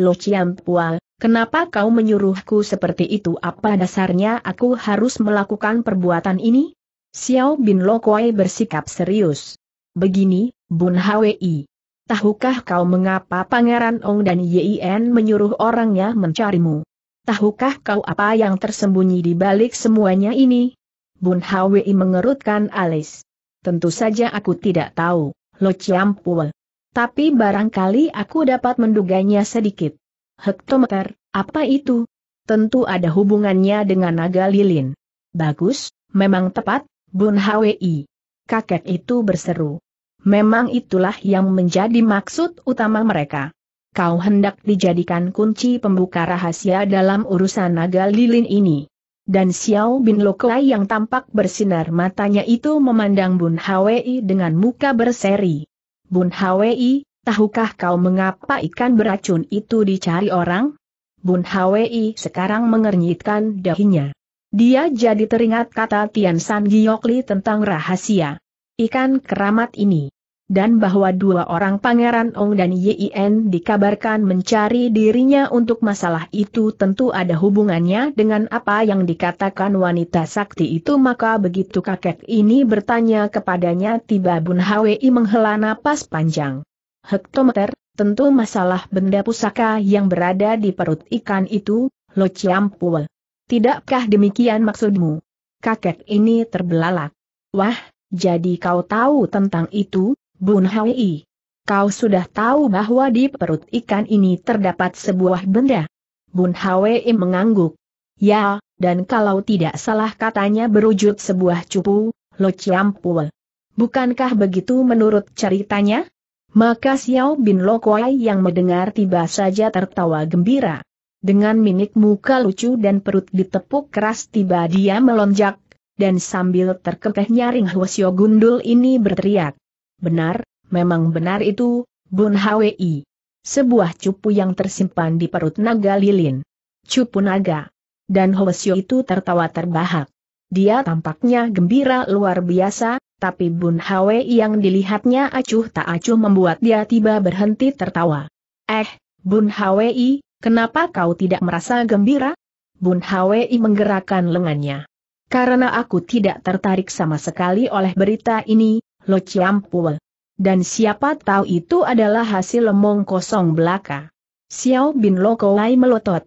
Speaker 1: Lo Chiam Pual, kenapa kau menyuruhku seperti itu apa dasarnya aku harus melakukan perbuatan ini? Xiao Bin Lo Kuai bersikap serius. Begini, Bun Hwi. Tahukah kau mengapa Pangeran Ong dan Yien menyuruh orangnya mencarimu? Tahukah kau apa yang tersembunyi di balik semuanya ini? Bun Hwi mengerutkan alis. Tentu saja aku tidak tahu, Lo Chiampul. Tapi barangkali aku dapat menduganya sedikit. Hektometer, apa itu? Tentu ada hubungannya dengan naga lilin. Bagus, memang tepat, Bun Hwi. Kakek itu berseru. Memang itulah yang menjadi maksud utama mereka kau hendak dijadikan kunci pembuka rahasia dalam urusan naga lilin ini. Dan Xiao Bin Lokai yang tampak bersinar matanya itu memandang Bun Hwi dengan muka berseri. Bun Hwi, tahukah kau mengapa ikan beracun itu dicari orang? Bun Hwi sekarang mengernyitkan dahinya. Dia jadi teringat kata Tian San Giokli tentang rahasia. Ikan keramat ini dan bahwa dua orang Pangeran Ong dan Yien dikabarkan mencari dirinya untuk masalah itu tentu ada hubungannya dengan apa yang dikatakan wanita sakti itu maka begitu kakek ini bertanya kepadanya tiba Bun Hwi menghela napas panjang. Hektometer, tentu masalah benda pusaka yang berada di perut ikan itu, Lo ciampul. Tidakkah demikian maksudmu? Kakek ini terbelalak. Wah, jadi kau tahu tentang itu, Bun Hai. Kau sudah tahu bahwa di perut ikan ini terdapat sebuah benda. Bun Hwei mengangguk. Ya, dan kalau tidak salah katanya berwujud sebuah cupu, Lo Ciampul. Bukankah begitu menurut ceritanya? Maka Xiao Bin Lo Kuai yang mendengar tiba saja tertawa gembira. Dengan mimik muka lucu dan perut ditepuk keras tiba dia melonjak, dan sambil terkekeh nyaring Hwasyo Gundul ini berteriak. Benar, memang benar itu, Bun Hwi. Sebuah cupu yang tersimpan di perut naga lilin. Cupu naga. Dan Hwesyo itu tertawa terbahak. Dia tampaknya gembira luar biasa, tapi Bun Hwi yang dilihatnya acuh tak acuh membuat dia tiba berhenti tertawa. Eh, Bun Hwi, kenapa kau tidak merasa gembira? Bun Hwi menggerakkan lengannya. Karena aku tidak tertarik sama sekali oleh berita ini, Lo Ciampul. Dan siapa tahu itu adalah hasil lemong kosong belaka. Xiao Bin Lo Kowai melotot.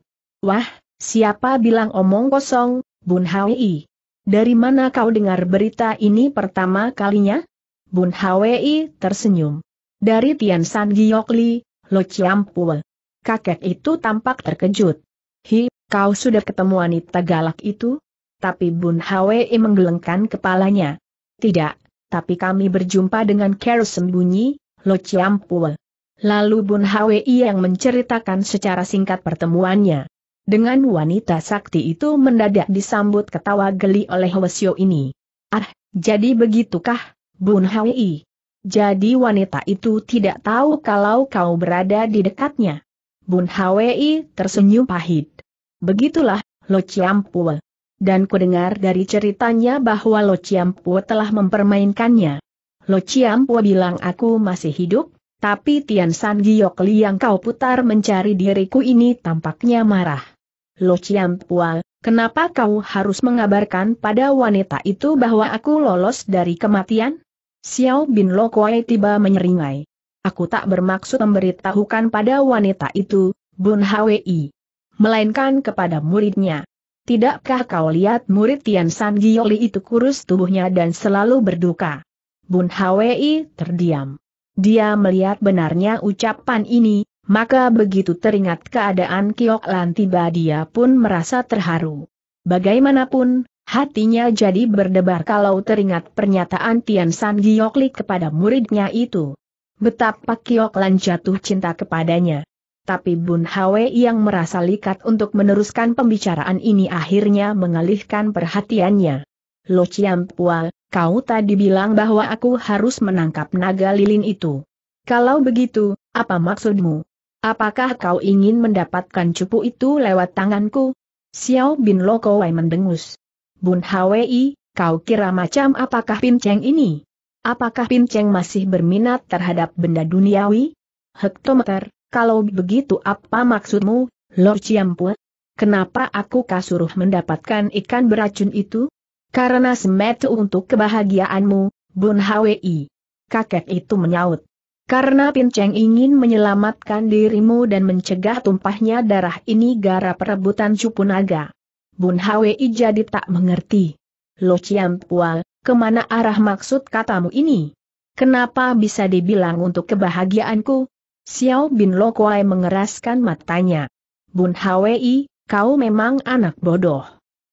Speaker 1: Wah, siapa bilang omong kosong, Bun Hwi? Dari mana kau dengar berita ini pertama kalinya? Bun Hwi tersenyum. Dari Tian San Giokli, Lo Ciampul. Kakek itu tampak terkejut. Hi, kau sudah ketemu wanita galak itu? Tapi Bun Hwi menggelengkan kepalanya. Tidak, tapi kami berjumpa dengan Carol sembunyi, Lo Chiampue. Lalu Bun Hwi yang menceritakan secara singkat pertemuannya. Dengan wanita sakti itu mendadak disambut ketawa geli oleh Wesio ini. Ah, jadi begitukah, Bun Hwi? Jadi wanita itu tidak tahu kalau kau berada di dekatnya. Bun Hwi tersenyum pahit. Begitulah, Lo Chiampue dan kudengar dari ceritanya bahwa Lo Chiampu telah mempermainkannya. Lo Chiampu bilang aku masih hidup, tapi Tian San Giok Li yang kau putar mencari diriku ini tampaknya marah. Lo Chiampu, kenapa kau harus mengabarkan pada wanita itu bahwa aku lolos dari kematian? Xiao Bin Lo Kuai tiba menyeringai. Aku tak bermaksud memberitahukan pada wanita itu, Bun Hwi melainkan kepada muridnya. Tidakkah kau lihat murid Tian San Gioli itu kurus tubuhnya dan selalu berduka? Bun Hwi terdiam. Dia melihat benarnya ucapan ini, maka begitu teringat keadaan Kiok Lan tiba dia pun merasa terharu. Bagaimanapun, hatinya jadi berdebar kalau teringat pernyataan Tian San kepada muridnya itu. Betapa Kiok Lan jatuh cinta kepadanya tapi Bun Hwe yang merasa likat untuk meneruskan pembicaraan ini akhirnya mengalihkan perhatiannya. Lo Chiam Pua, kau tadi bilang bahwa aku harus menangkap naga lilin itu. Kalau begitu, apa maksudmu? Apakah kau ingin mendapatkan cupu itu lewat tanganku? Xiao Bin Lo Kowai mendengus. Bun Hwei, kau kira macam apakah Pin Cheng ini? Apakah Pin Cheng masih berminat terhadap benda duniawi? Hektometer, kalau begitu apa maksudmu, Lord Ciampu? Kenapa aku kasuruh mendapatkan ikan beracun itu? Karena semetu untuk kebahagiaanmu, Bun Hwi. Kakek itu menyaut. Karena Pinceng ingin menyelamatkan dirimu dan mencegah tumpahnya darah ini gara perebutan cupu naga. Bun Hwi jadi tak mengerti. Lo Ciam kemana arah maksud katamu ini? Kenapa bisa dibilang untuk kebahagiaanku? Xiao Bin Lo Kuai mengeraskan matanya. Bun Hwi, kau memang anak bodoh.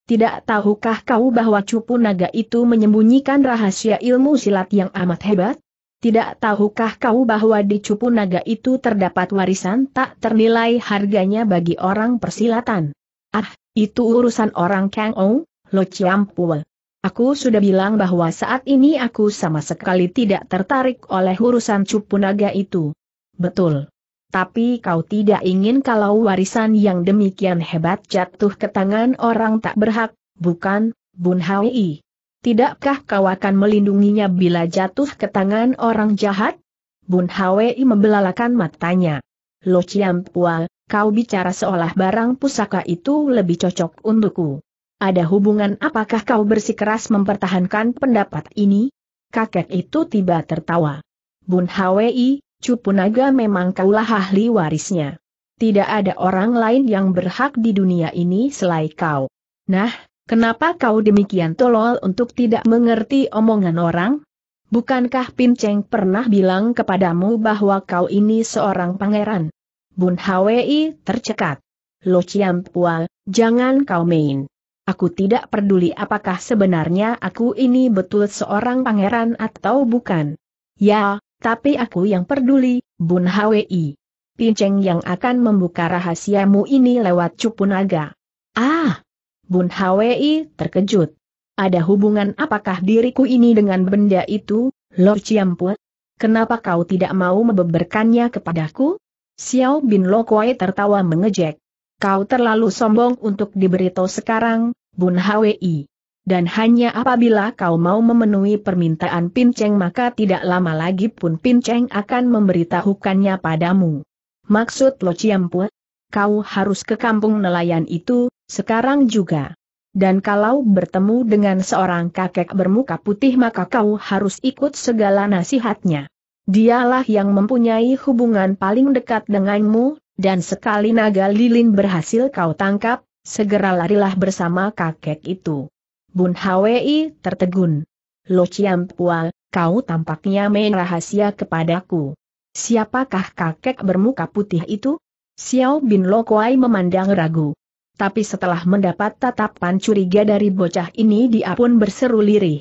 Speaker 1: Tidak tahukah kau bahwa cupu naga itu menyembunyikan rahasia ilmu silat yang amat hebat? Tidak tahukah kau bahwa di cupu naga itu terdapat warisan tak ternilai harganya bagi orang persilatan? Ah, itu urusan orang Kang Ong, Lo Chiampul. Aku sudah bilang bahwa saat ini aku sama sekali tidak tertarik oleh urusan cupu naga itu. Betul. Tapi kau tidak ingin kalau warisan yang demikian hebat jatuh ke tangan orang tak berhak, bukan, Bun Hai? Tidakkah kau akan melindunginya bila jatuh ke tangan orang jahat? Bun Hwi membelalakan matanya. Lo Chiam Pua, kau bicara seolah barang pusaka itu lebih cocok untukku. Ada hubungan apakah kau bersikeras mempertahankan pendapat ini? Kakek itu tiba tertawa. Bun Hwi, Cupu naga memang kaulah ahli warisnya. Tidak ada orang lain yang berhak di dunia ini selain kau. Nah, kenapa kau demikian tolol untuk tidak mengerti omongan orang? Bukankah Pinceng pernah bilang kepadamu bahwa kau ini seorang pangeran? Bun Hwi tercekat. Lo Chiam Pual, jangan kau main. Aku tidak peduli apakah sebenarnya aku ini betul seorang pangeran atau bukan. Ya, tapi aku yang peduli, Bun Hwi. Pinceng yang akan membuka rahasiamu ini lewat cupu naga. Ah! Bun Hwi terkejut. Ada hubungan apakah diriku ini dengan benda itu, Lord Ciampu? Kenapa kau tidak mau membeberkannya kepadaku? Xiao Bin Lo Kuai tertawa mengejek. Kau terlalu sombong untuk diberitahu sekarang, Bun Hwi. Dan hanya apabila kau mau memenuhi permintaan Pinceng maka tidak lama lagi pun Pinceng akan memberitahukannya padamu. Maksud Lo Ciampu? Kau harus ke kampung nelayan itu, sekarang juga. Dan kalau bertemu dengan seorang kakek bermuka putih maka kau harus ikut segala nasihatnya. Dialah yang mempunyai hubungan paling dekat denganmu, dan sekali naga lilin berhasil kau tangkap, segera larilah bersama kakek itu. Bun Hwi tertegun. Lo Chiam Pua, kau tampaknya main rahasia kepadaku. Siapakah kakek bermuka putih itu? Xiao Bin Lo Kuai memandang ragu. Tapi setelah mendapat tatapan curiga dari bocah ini dia pun berseru lirih.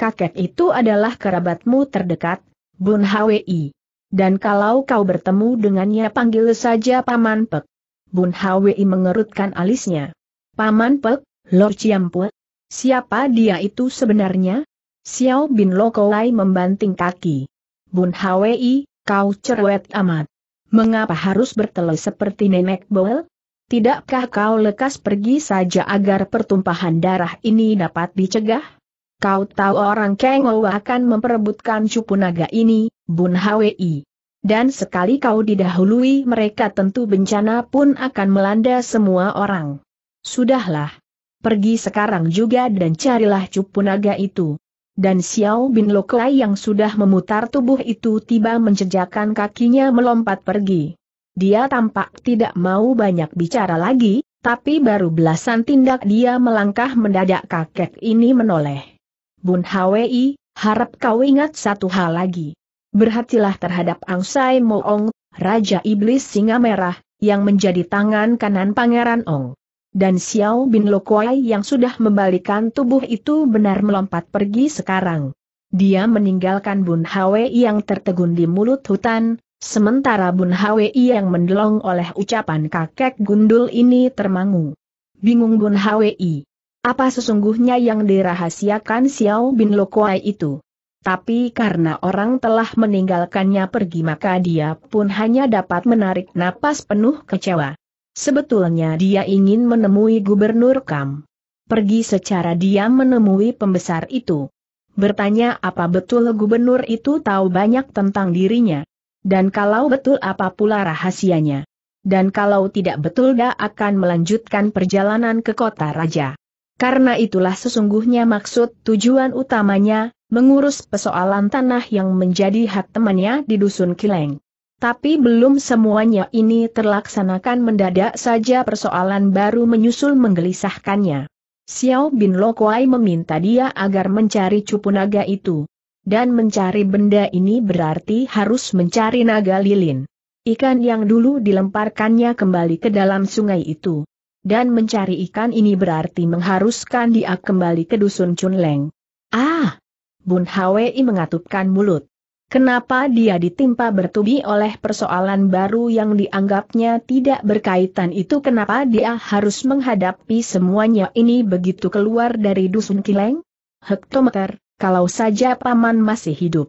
Speaker 1: Kakek itu adalah kerabatmu terdekat, Bun Hwi. Dan kalau kau bertemu dengannya panggil saja Paman Pek. Bun Hwi mengerutkan alisnya. Paman Pek, Lord Ciampu, Siapa dia itu sebenarnya? Xiao Bin Lokolai membanting kaki. Bun Hwi, kau cerewet amat. Mengapa harus bertelur seperti nenek Bowel? Tidakkah kau lekas pergi saja agar pertumpahan darah ini dapat dicegah? Kau tahu orang Kengo akan memperebutkan cupu naga ini, Bun Hwi. Dan sekali kau didahului mereka tentu bencana pun akan melanda semua orang. Sudahlah, pergi sekarang juga dan carilah cupu naga itu. Dan Xiao Bin Lokai yang sudah memutar tubuh itu tiba menjejakkan kakinya melompat pergi. Dia tampak tidak mau banyak bicara lagi, tapi baru belasan tindak dia melangkah mendadak kakek ini menoleh. Bun Hwi, harap kau ingat satu hal lagi. Berhatilah terhadap Ang Sai Moong, Raja Iblis Singa Merah, yang menjadi tangan kanan Pangeran Ong dan Xiao Bin Lokuai yang sudah membalikan tubuh itu benar melompat pergi sekarang. Dia meninggalkan Bun Hwe yang tertegun di mulut hutan, sementara Bun Hwe yang mendelong oleh ucapan kakek gundul ini termangu. Bingung Bun Hwei. Apa sesungguhnya yang dirahasiakan Xiao Bin Lokuai itu? Tapi karena orang telah meninggalkannya pergi maka dia pun hanya dapat menarik napas penuh kecewa. Sebetulnya dia ingin menemui Gubernur Kam. Pergi secara diam menemui pembesar itu. Bertanya apa betul gubernur itu tahu banyak tentang dirinya. Dan kalau betul apa pula rahasianya. Dan kalau tidak betul dia akan melanjutkan perjalanan ke kota raja. Karena itulah sesungguhnya maksud tujuan utamanya, mengurus persoalan tanah yang menjadi hak temannya di Dusun Kileng. Tapi belum semuanya ini terlaksanakan mendadak saja persoalan baru menyusul menggelisahkannya. Xiao Bin Lokwai meminta dia agar mencari cupu naga itu. Dan mencari benda ini berarti harus mencari naga lilin. Ikan yang dulu dilemparkannya kembali ke dalam sungai itu. Dan mencari ikan ini berarti mengharuskan dia kembali ke dusun Chunleng. Ah! Bun Hwei mengatupkan mulut. Kenapa dia ditimpa bertubi oleh persoalan baru yang dianggapnya tidak berkaitan itu kenapa dia harus menghadapi semuanya ini begitu keluar dari dusun Kileng? Hektometer, kalau saja paman masih hidup.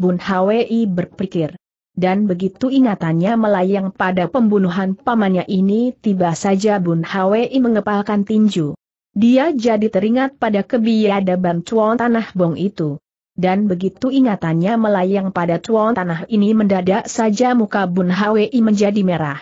Speaker 1: Bun Hwi berpikir. Dan begitu ingatannya melayang pada pembunuhan pamannya ini tiba saja Bun Hwi mengepalkan tinju. Dia jadi teringat pada kebiadaban cuan tanah bong itu dan begitu ingatannya melayang pada tuan tanah ini mendadak saja muka Bun Hwi menjadi merah.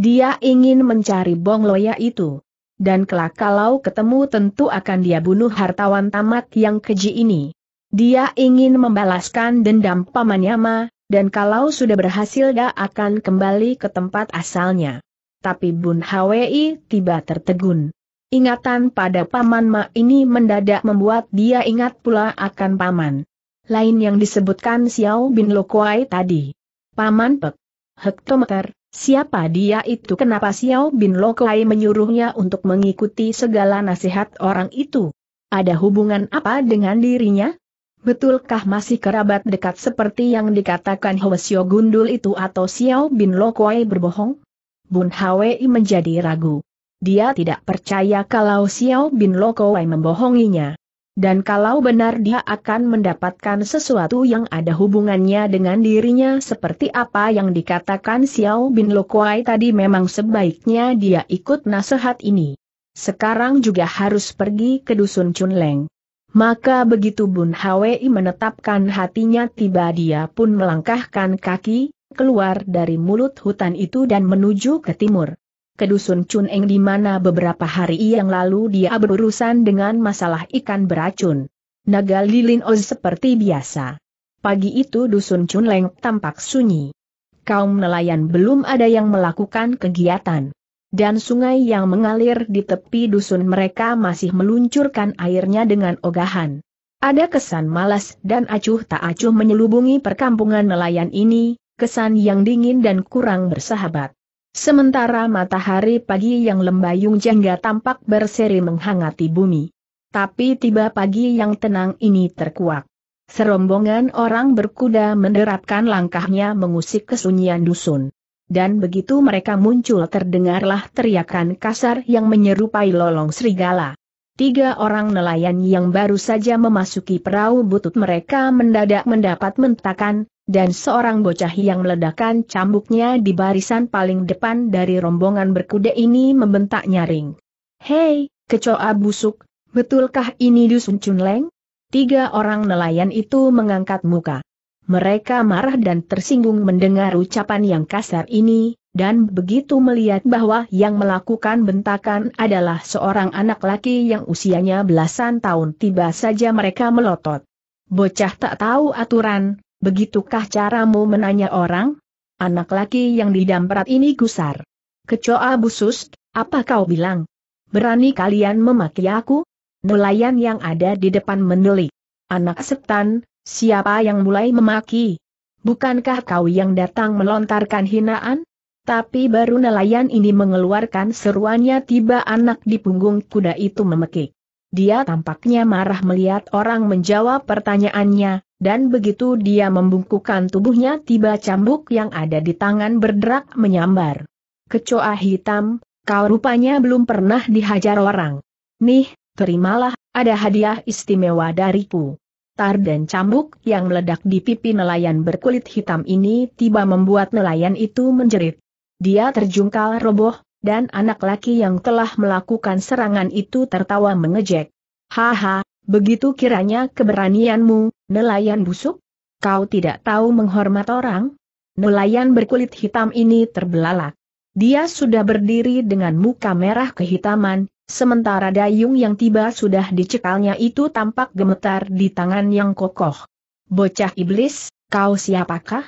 Speaker 1: Dia ingin mencari Bong Loya itu. Dan kelak kalau ketemu tentu akan dia bunuh hartawan tamak yang keji ini. Dia ingin membalaskan dendam Paman Yama, dan kalau sudah berhasil dia akan kembali ke tempat asalnya. Tapi Bun Hwi tiba tertegun. Ingatan pada Paman Ma ini mendadak membuat dia ingat pula akan Paman lain yang disebutkan Xiao Bin Lokuai tadi. Paman Pek. Hektometer, siapa dia itu kenapa Xiao Bin Lokuai menyuruhnya untuk mengikuti segala nasihat orang itu? Ada hubungan apa dengan dirinya? Betulkah masih kerabat dekat seperti yang dikatakan Hwasyo Gundul itu atau Xiao Bin Lokuai berbohong? Bun Hwi menjadi ragu. Dia tidak percaya kalau Xiao Bin Lokuai membohonginya. Dan kalau benar dia akan mendapatkan sesuatu yang ada hubungannya dengan dirinya seperti apa yang dikatakan Xiao Bin Lokuai tadi memang sebaiknya dia ikut nasihat ini. Sekarang juga harus pergi ke Dusun Chunleng. Maka begitu Bun Hwi menetapkan hatinya tiba dia pun melangkahkan kaki, keluar dari mulut hutan itu dan menuju ke timur ke Dusun Chuneng di mana beberapa hari yang lalu dia berurusan dengan masalah ikan beracun. Naga lilin Oz seperti biasa. Pagi itu Dusun Leng tampak sunyi. Kaum nelayan belum ada yang melakukan kegiatan. Dan sungai yang mengalir di tepi dusun mereka masih meluncurkan airnya dengan ogahan. Ada kesan malas dan acuh tak acuh menyelubungi perkampungan nelayan ini, kesan yang dingin dan kurang bersahabat. Sementara matahari pagi yang lembayung jangga tampak berseri menghangati bumi. Tapi tiba pagi yang tenang ini terkuak. Serombongan orang berkuda menerapkan langkahnya mengusik kesunyian dusun. Dan begitu mereka muncul terdengarlah teriakan kasar yang menyerupai lolong serigala. Tiga orang nelayan yang baru saja memasuki perahu butut mereka mendadak mendapat mentakan, dan seorang bocah yang meledakkan cambuknya di barisan paling depan dari rombongan berkuda ini membentak nyaring. Hei, kecoa busuk, betulkah ini Dusun Chunleng? Tiga orang nelayan itu mengangkat muka. Mereka marah dan tersinggung mendengar ucapan yang kasar ini, dan begitu melihat bahwa yang melakukan bentakan adalah seorang anak laki yang usianya belasan tahun tiba saja mereka melotot. Bocah tak tahu aturan, Begitukah caramu menanya orang? Anak laki yang didamprat ini gusar. Kecoa busus, apa kau bilang? Berani kalian memaki aku? Nelayan yang ada di depan menelik. Anak setan, siapa yang mulai memaki? Bukankah kau yang datang melontarkan hinaan? Tapi baru nelayan ini mengeluarkan seruannya tiba anak di punggung kuda itu memekik. Dia tampaknya marah melihat orang menjawab pertanyaannya, dan begitu dia membungkukkan tubuhnya tiba cambuk yang ada di tangan berderak menyambar. Kecoa hitam, kau rupanya belum pernah dihajar orang. Nih, terimalah, ada hadiah istimewa dariku. Tar dan cambuk yang meledak di pipi nelayan berkulit hitam ini tiba membuat nelayan itu menjerit. Dia terjungkal roboh, dan anak laki yang telah melakukan serangan itu tertawa mengejek. Haha, begitu kiranya keberanianmu, nelayan busuk? Kau tidak tahu menghormat orang? Nelayan berkulit hitam ini terbelalak. Dia sudah berdiri dengan muka merah kehitaman, sementara dayung yang tiba sudah dicekalnya itu tampak gemetar di tangan yang kokoh. Bocah iblis, kau siapakah?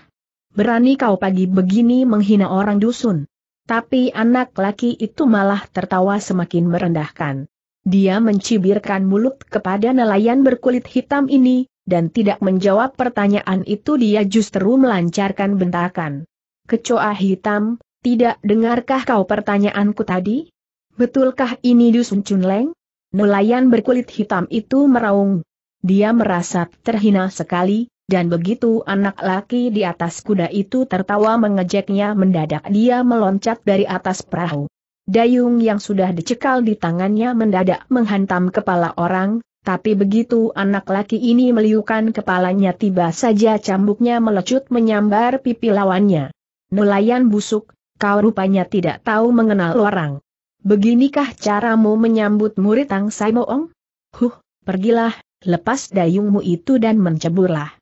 Speaker 1: Berani kau pagi begini menghina orang dusun? Tapi anak laki itu malah tertawa semakin merendahkan. Dia mencibirkan mulut kepada nelayan berkulit hitam ini, dan tidak menjawab pertanyaan itu dia justru melancarkan bentakan. Kecoa hitam, tidak dengarkah kau pertanyaanku tadi? Betulkah ini Dusun Cunleng? Nelayan berkulit hitam itu meraung. Dia merasa terhina sekali, dan begitu anak laki di atas kuda itu tertawa mengejeknya mendadak dia meloncat dari atas perahu. Dayung yang sudah dicekal di tangannya mendadak menghantam kepala orang, tapi begitu anak laki ini meliukan kepalanya tiba saja cambuknya melecut menyambar pipi lawannya. Nelayan busuk, kau rupanya tidak tahu mengenal orang. Beginikah caramu menyambut murid tang Saimoong? Huh, pergilah, lepas dayungmu itu dan menceburlah.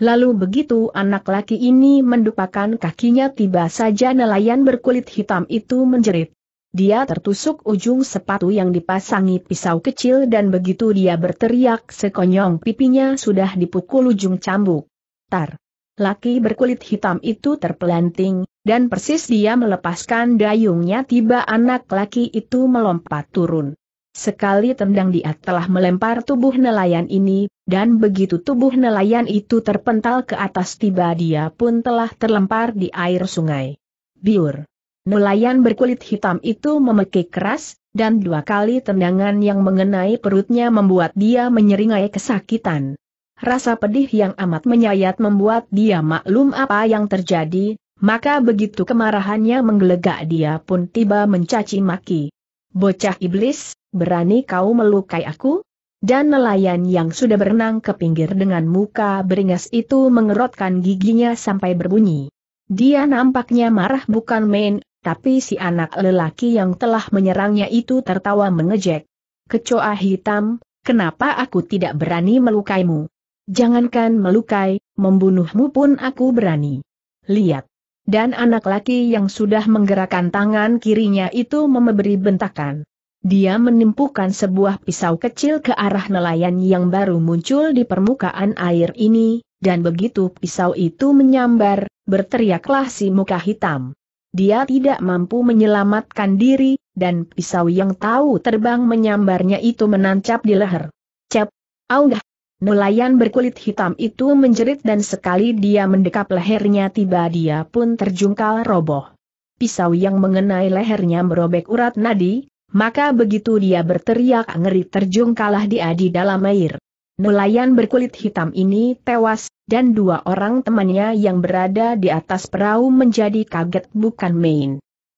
Speaker 1: Lalu begitu anak laki ini mendupakan kakinya tiba saja nelayan berkulit hitam itu menjerit. Dia tertusuk ujung sepatu yang dipasangi pisau kecil dan begitu dia berteriak sekonyong pipinya sudah dipukul ujung cambuk. Tar! Laki berkulit hitam itu terpelanting, dan persis dia melepaskan dayungnya tiba anak laki itu melompat turun. Sekali tendang dia telah melempar tubuh nelayan ini, dan begitu tubuh nelayan itu terpental ke atas tiba dia pun telah terlempar di air sungai. Biur. Nelayan berkulit hitam itu memekik keras, dan dua kali tendangan yang mengenai perutnya membuat dia menyeringai kesakitan. Rasa pedih yang amat menyayat membuat dia maklum apa yang terjadi, maka begitu kemarahannya menggelegak dia pun tiba mencaci maki. Bocah iblis, berani kau melukai aku? Dan nelayan yang sudah berenang ke pinggir dengan muka beringas itu mengerotkan giginya sampai berbunyi. Dia nampaknya marah bukan main, tapi si anak lelaki yang telah menyerangnya itu tertawa mengejek. Kecoa hitam, kenapa aku tidak berani melukaimu? Jangankan melukai, membunuhmu pun aku berani. Lihat. Dan anak laki yang sudah menggerakkan tangan kirinya itu memberi bentakan. Dia menimpukan sebuah pisau kecil ke arah nelayan yang baru muncul di permukaan air ini, dan begitu pisau itu menyambar, berteriaklah si muka hitam. Dia tidak mampu menyelamatkan diri, dan pisau yang tahu terbang menyambarnya itu menancap di leher. Cep! Augah! Nelayan berkulit hitam itu menjerit dan sekali dia mendekap lehernya tiba dia pun terjungkal roboh. Pisau yang mengenai lehernya merobek urat nadi, maka begitu dia berteriak ngeri terjung kalah dia di dalam air. Nelayan berkulit hitam ini tewas, dan dua orang temannya yang berada di atas perahu menjadi kaget bukan main.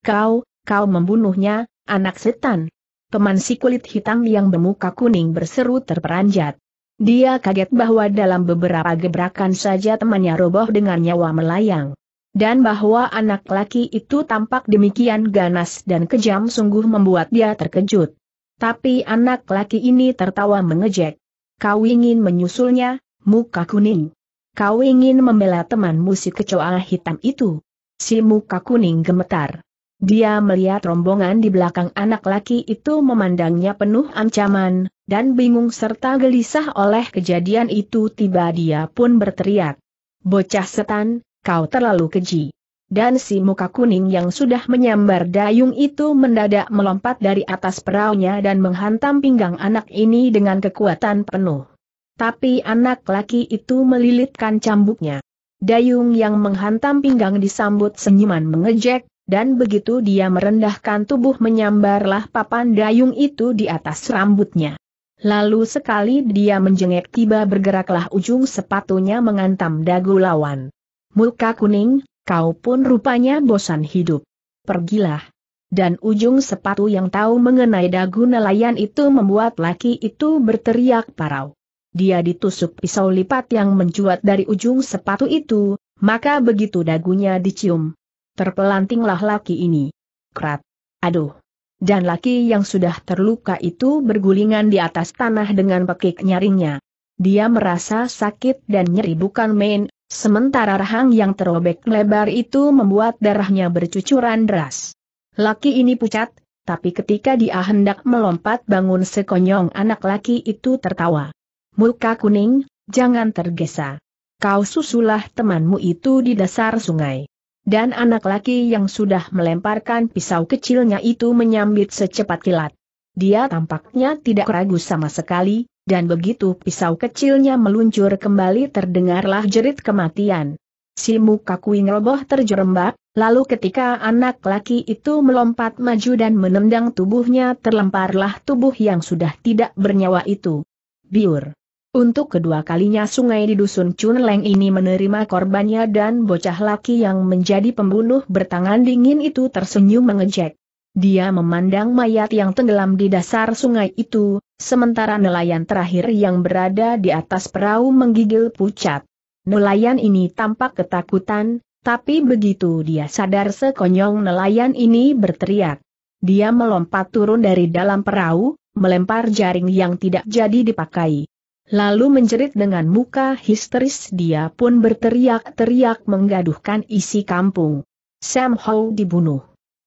Speaker 1: Kau, kau membunuhnya, anak setan. Teman si kulit hitam yang bermuka kuning berseru terperanjat. Dia kaget bahwa dalam beberapa gebrakan saja temannya roboh dengan nyawa melayang dan bahwa anak laki itu tampak demikian ganas dan kejam sungguh membuat dia terkejut. Tapi anak laki ini tertawa mengejek. Kau ingin menyusulnya, muka kuning. Kau ingin membela teman musik kecoa hitam itu. Si muka kuning gemetar. Dia melihat rombongan di belakang anak laki itu memandangnya penuh ancaman, dan bingung serta gelisah oleh kejadian itu tiba dia pun berteriak. Bocah setan, kau terlalu keji. Dan si muka kuning yang sudah menyambar dayung itu mendadak melompat dari atas peraunya dan menghantam pinggang anak ini dengan kekuatan penuh. Tapi anak laki itu melilitkan cambuknya. Dayung yang menghantam pinggang disambut senyuman mengejek, dan begitu dia merendahkan tubuh menyambarlah papan dayung itu di atas rambutnya. Lalu sekali dia menjengek tiba bergeraklah ujung sepatunya mengantam dagu lawan. Muka kuning, kau pun rupanya bosan hidup. Pergilah. Dan ujung sepatu yang tahu mengenai dagu nelayan itu membuat laki itu berteriak parau. Dia ditusuk pisau lipat yang mencuat dari ujung sepatu itu, maka begitu dagunya dicium. Terpelantinglah laki ini. Krat. Aduh. Dan laki yang sudah terluka itu bergulingan di atas tanah dengan pekik nyaringnya. Dia merasa sakit dan nyeri bukan main, Sementara rahang yang terobek lebar itu membuat darahnya bercucuran deras. Laki ini pucat, tapi ketika dia hendak melompat bangun sekonyong anak laki itu tertawa. Muka kuning, jangan tergesa. Kau susulah temanmu itu di dasar sungai. Dan anak laki yang sudah melemparkan pisau kecilnya itu menyambit secepat kilat. Dia tampaknya tidak ragu sama sekali, dan begitu pisau kecilnya meluncur kembali terdengarlah jerit kematian. Si muka kuing roboh terjerembab, lalu ketika anak laki itu melompat maju dan menendang tubuhnya terlemparlah tubuh yang sudah tidak bernyawa itu. Biur. Untuk kedua kalinya sungai di dusun Chunleng ini menerima korbannya dan bocah laki yang menjadi pembunuh bertangan dingin itu tersenyum mengejek. Dia memandang mayat yang tenggelam di dasar sungai itu, sementara nelayan terakhir yang berada di atas perahu menggigil pucat. Nelayan ini tampak ketakutan, tapi begitu dia sadar sekonyong nelayan ini berteriak. Dia melompat turun dari dalam perahu, melempar jaring yang tidak jadi dipakai. Lalu menjerit dengan muka histeris dia pun berteriak-teriak menggaduhkan isi kampung. Sam Hau dibunuh.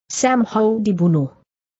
Speaker 1: Sam Ho dibunuh.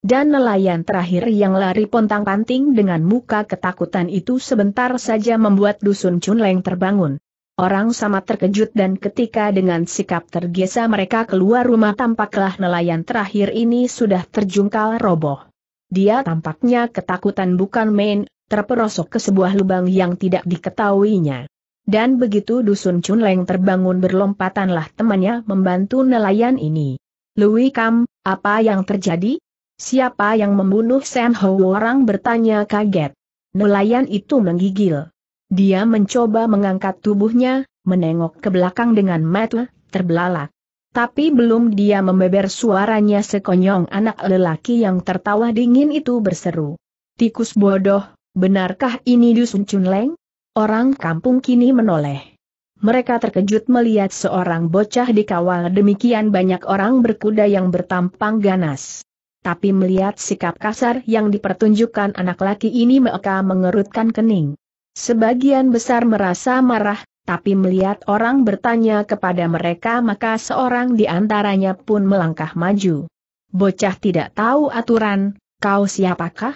Speaker 1: Dan nelayan terakhir yang lari pontang-panting dengan muka ketakutan itu sebentar saja membuat dusun Chunleng terbangun. Orang sama terkejut dan ketika dengan sikap tergesa mereka keluar rumah tampaklah nelayan terakhir ini sudah terjungkal roboh. Dia tampaknya ketakutan bukan main, terperosok ke sebuah lubang yang tidak diketahuinya. Dan begitu dusun Chunleng terbangun berlompatanlah temannya membantu nelayan ini. Lui Kam, apa yang terjadi? Siapa yang membunuh Sen Ho? Orang bertanya kaget. Nelayan itu menggigil. Dia mencoba mengangkat tubuhnya, menengok ke belakang dengan mata terbelalak. Tapi belum dia membeber suaranya sekonyong anak lelaki yang tertawa dingin itu berseru. Tikus bodoh, benarkah ini Dusun leng? Orang kampung kini menoleh mereka terkejut melihat seorang bocah dikawal demikian banyak orang berkuda yang bertampang ganas. Tapi melihat sikap kasar yang dipertunjukkan anak laki ini mereka mengerutkan kening. Sebagian besar merasa marah, tapi melihat orang bertanya kepada mereka maka seorang di antaranya pun melangkah maju. Bocah tidak tahu aturan, kau siapakah?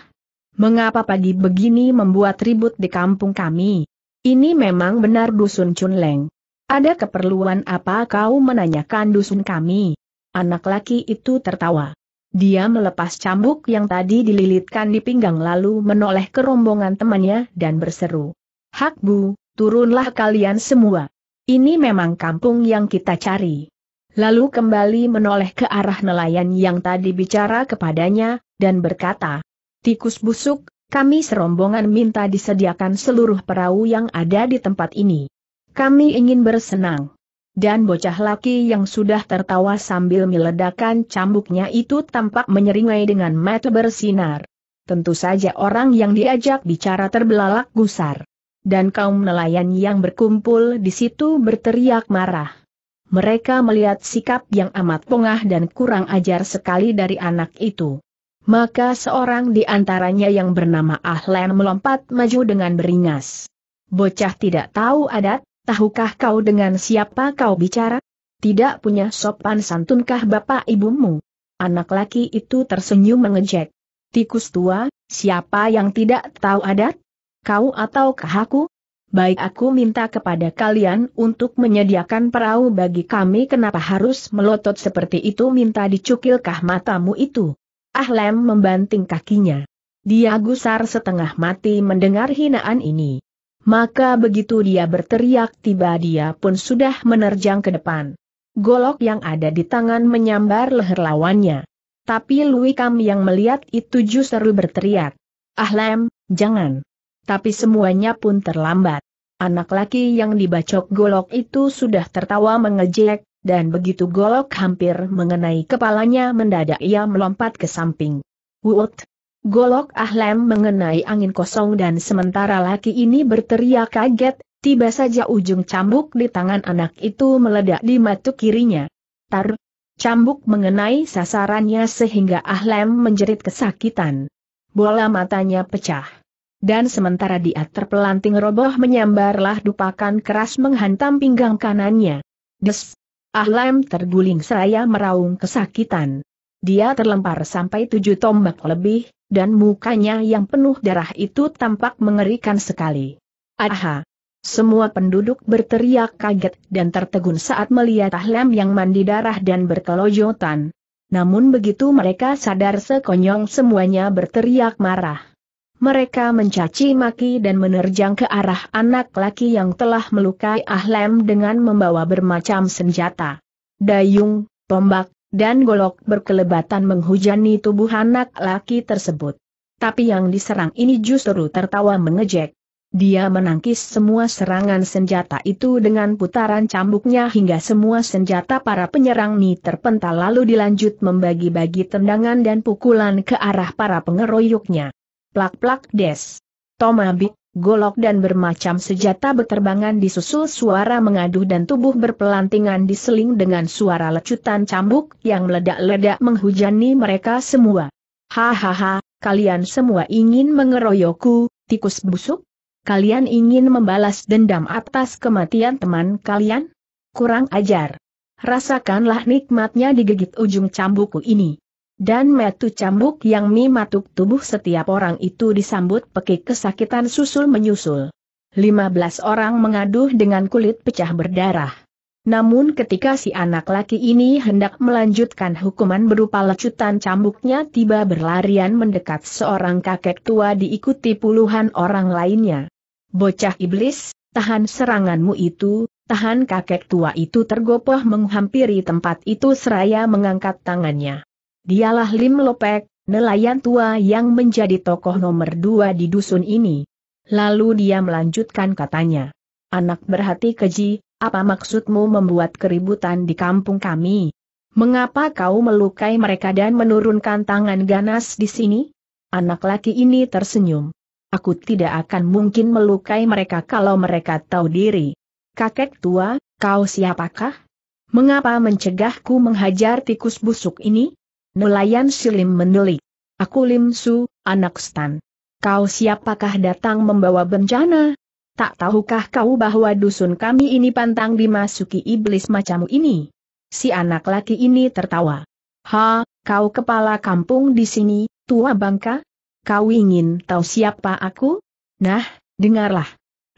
Speaker 1: Mengapa pagi begini membuat ribut di kampung kami? Ini memang benar dusun Chunleng. Ada keperluan apa kau menanyakan dusun kami? Anak laki itu tertawa. Dia melepas cambuk yang tadi dililitkan di pinggang lalu menoleh ke rombongan temannya dan berseru. Hak Bu, turunlah kalian semua. Ini memang kampung yang kita cari. Lalu kembali menoleh ke arah nelayan yang tadi bicara kepadanya, dan berkata, Tikus busuk, kami serombongan minta disediakan seluruh perahu yang ada di tempat ini. Kami ingin bersenang. Dan bocah laki yang sudah tertawa sambil meledakan cambuknya itu tampak menyeringai dengan mata bersinar. Tentu saja orang yang diajak bicara terbelalak gusar. Dan kaum nelayan yang berkumpul di situ berteriak marah. Mereka melihat sikap yang amat pongah dan kurang ajar sekali dari anak itu. Maka seorang di antaranya yang bernama Ahlan melompat maju dengan beringas. Bocah tidak tahu adat, tahukah kau dengan siapa kau bicara? Tidak punya sopan santunkah bapak ibumu? Anak laki itu tersenyum mengejek. Tikus tua, siapa yang tidak tahu adat? Kau ataukah aku? Baik aku minta kepada kalian untuk menyediakan perahu bagi kami kenapa harus melotot seperti itu minta dicukilkah matamu itu? Ah Lem membanting kakinya. Dia gusar setengah mati mendengar hinaan ini. Maka begitu dia berteriak tiba dia pun sudah menerjang ke depan. Golok yang ada di tangan menyambar leher lawannya. Tapi Lui Kam yang melihat itu justru berteriak. Ah Lem, jangan. Tapi semuanya pun terlambat. Anak laki yang dibacok golok itu sudah tertawa mengejek, dan begitu golok hampir mengenai kepalanya mendadak ia melompat ke samping. Wut! Golok ahlem mengenai angin kosong dan sementara laki ini berteriak kaget, tiba saja ujung cambuk di tangan anak itu meledak di mata kirinya. Tar! Cambuk mengenai sasarannya sehingga ahlem menjerit kesakitan. Bola matanya pecah dan sementara dia terpelanting roboh menyambarlah dupakan keras menghantam pinggang kanannya. Des! Ahlem terguling seraya meraung kesakitan. Dia terlempar sampai tujuh tombak lebih, dan mukanya yang penuh darah itu tampak mengerikan sekali. Aha! Semua penduduk berteriak kaget dan tertegun saat melihat Ahlem yang mandi darah dan berkelojotan. Namun begitu mereka sadar sekonyong semuanya berteriak marah mereka mencaci maki dan menerjang ke arah anak laki yang telah melukai Ahlem dengan membawa bermacam senjata. Dayung, tombak, dan golok berkelebatan menghujani tubuh anak laki tersebut. Tapi yang diserang ini justru tertawa mengejek. Dia menangkis semua serangan senjata itu dengan putaran cambuknya hingga semua senjata para penyerang ini terpental lalu dilanjut membagi-bagi tendangan dan pukulan ke arah para pengeroyoknya plak-plak des. Tomabi, golok dan bermacam senjata berterbangan disusul suara mengadu dan tubuh berpelantingan diseling dengan suara lecutan cambuk yang meledak-ledak menghujani mereka semua. Hahaha, kalian semua ingin mengeroyokku, tikus busuk? Kalian ingin membalas dendam atas kematian teman kalian? Kurang ajar. Rasakanlah nikmatnya digigit ujung cambuku ini dan metu cambuk yang mematuk tubuh setiap orang itu disambut pekik kesakitan susul menyusul. 15 orang mengaduh dengan kulit pecah berdarah. Namun ketika si anak laki ini hendak melanjutkan hukuman berupa lecutan cambuknya tiba berlarian mendekat seorang kakek tua diikuti puluhan orang lainnya. Bocah iblis, tahan seranganmu itu, tahan kakek tua itu tergopoh menghampiri tempat itu seraya mengangkat tangannya. Dialah Lim Lopek, nelayan tua yang menjadi tokoh nomor dua di dusun ini. Lalu dia melanjutkan katanya. Anak berhati keji, apa maksudmu membuat keributan di kampung kami? Mengapa kau melukai mereka dan menurunkan tangan ganas di sini? Anak laki ini tersenyum. Aku tidak akan mungkin melukai mereka kalau mereka tahu diri. Kakek tua, kau siapakah? Mengapa mencegahku menghajar tikus busuk ini? Nelayan Silim menelik. Aku Lim Su, anak Stan. Kau siapakah datang membawa bencana? Tak tahukah kau bahwa dusun kami ini pantang dimasuki iblis macam ini? Si anak laki ini tertawa. Ha, kau kepala kampung di sini, tua bangka? Kau ingin tahu siapa aku? Nah, dengarlah.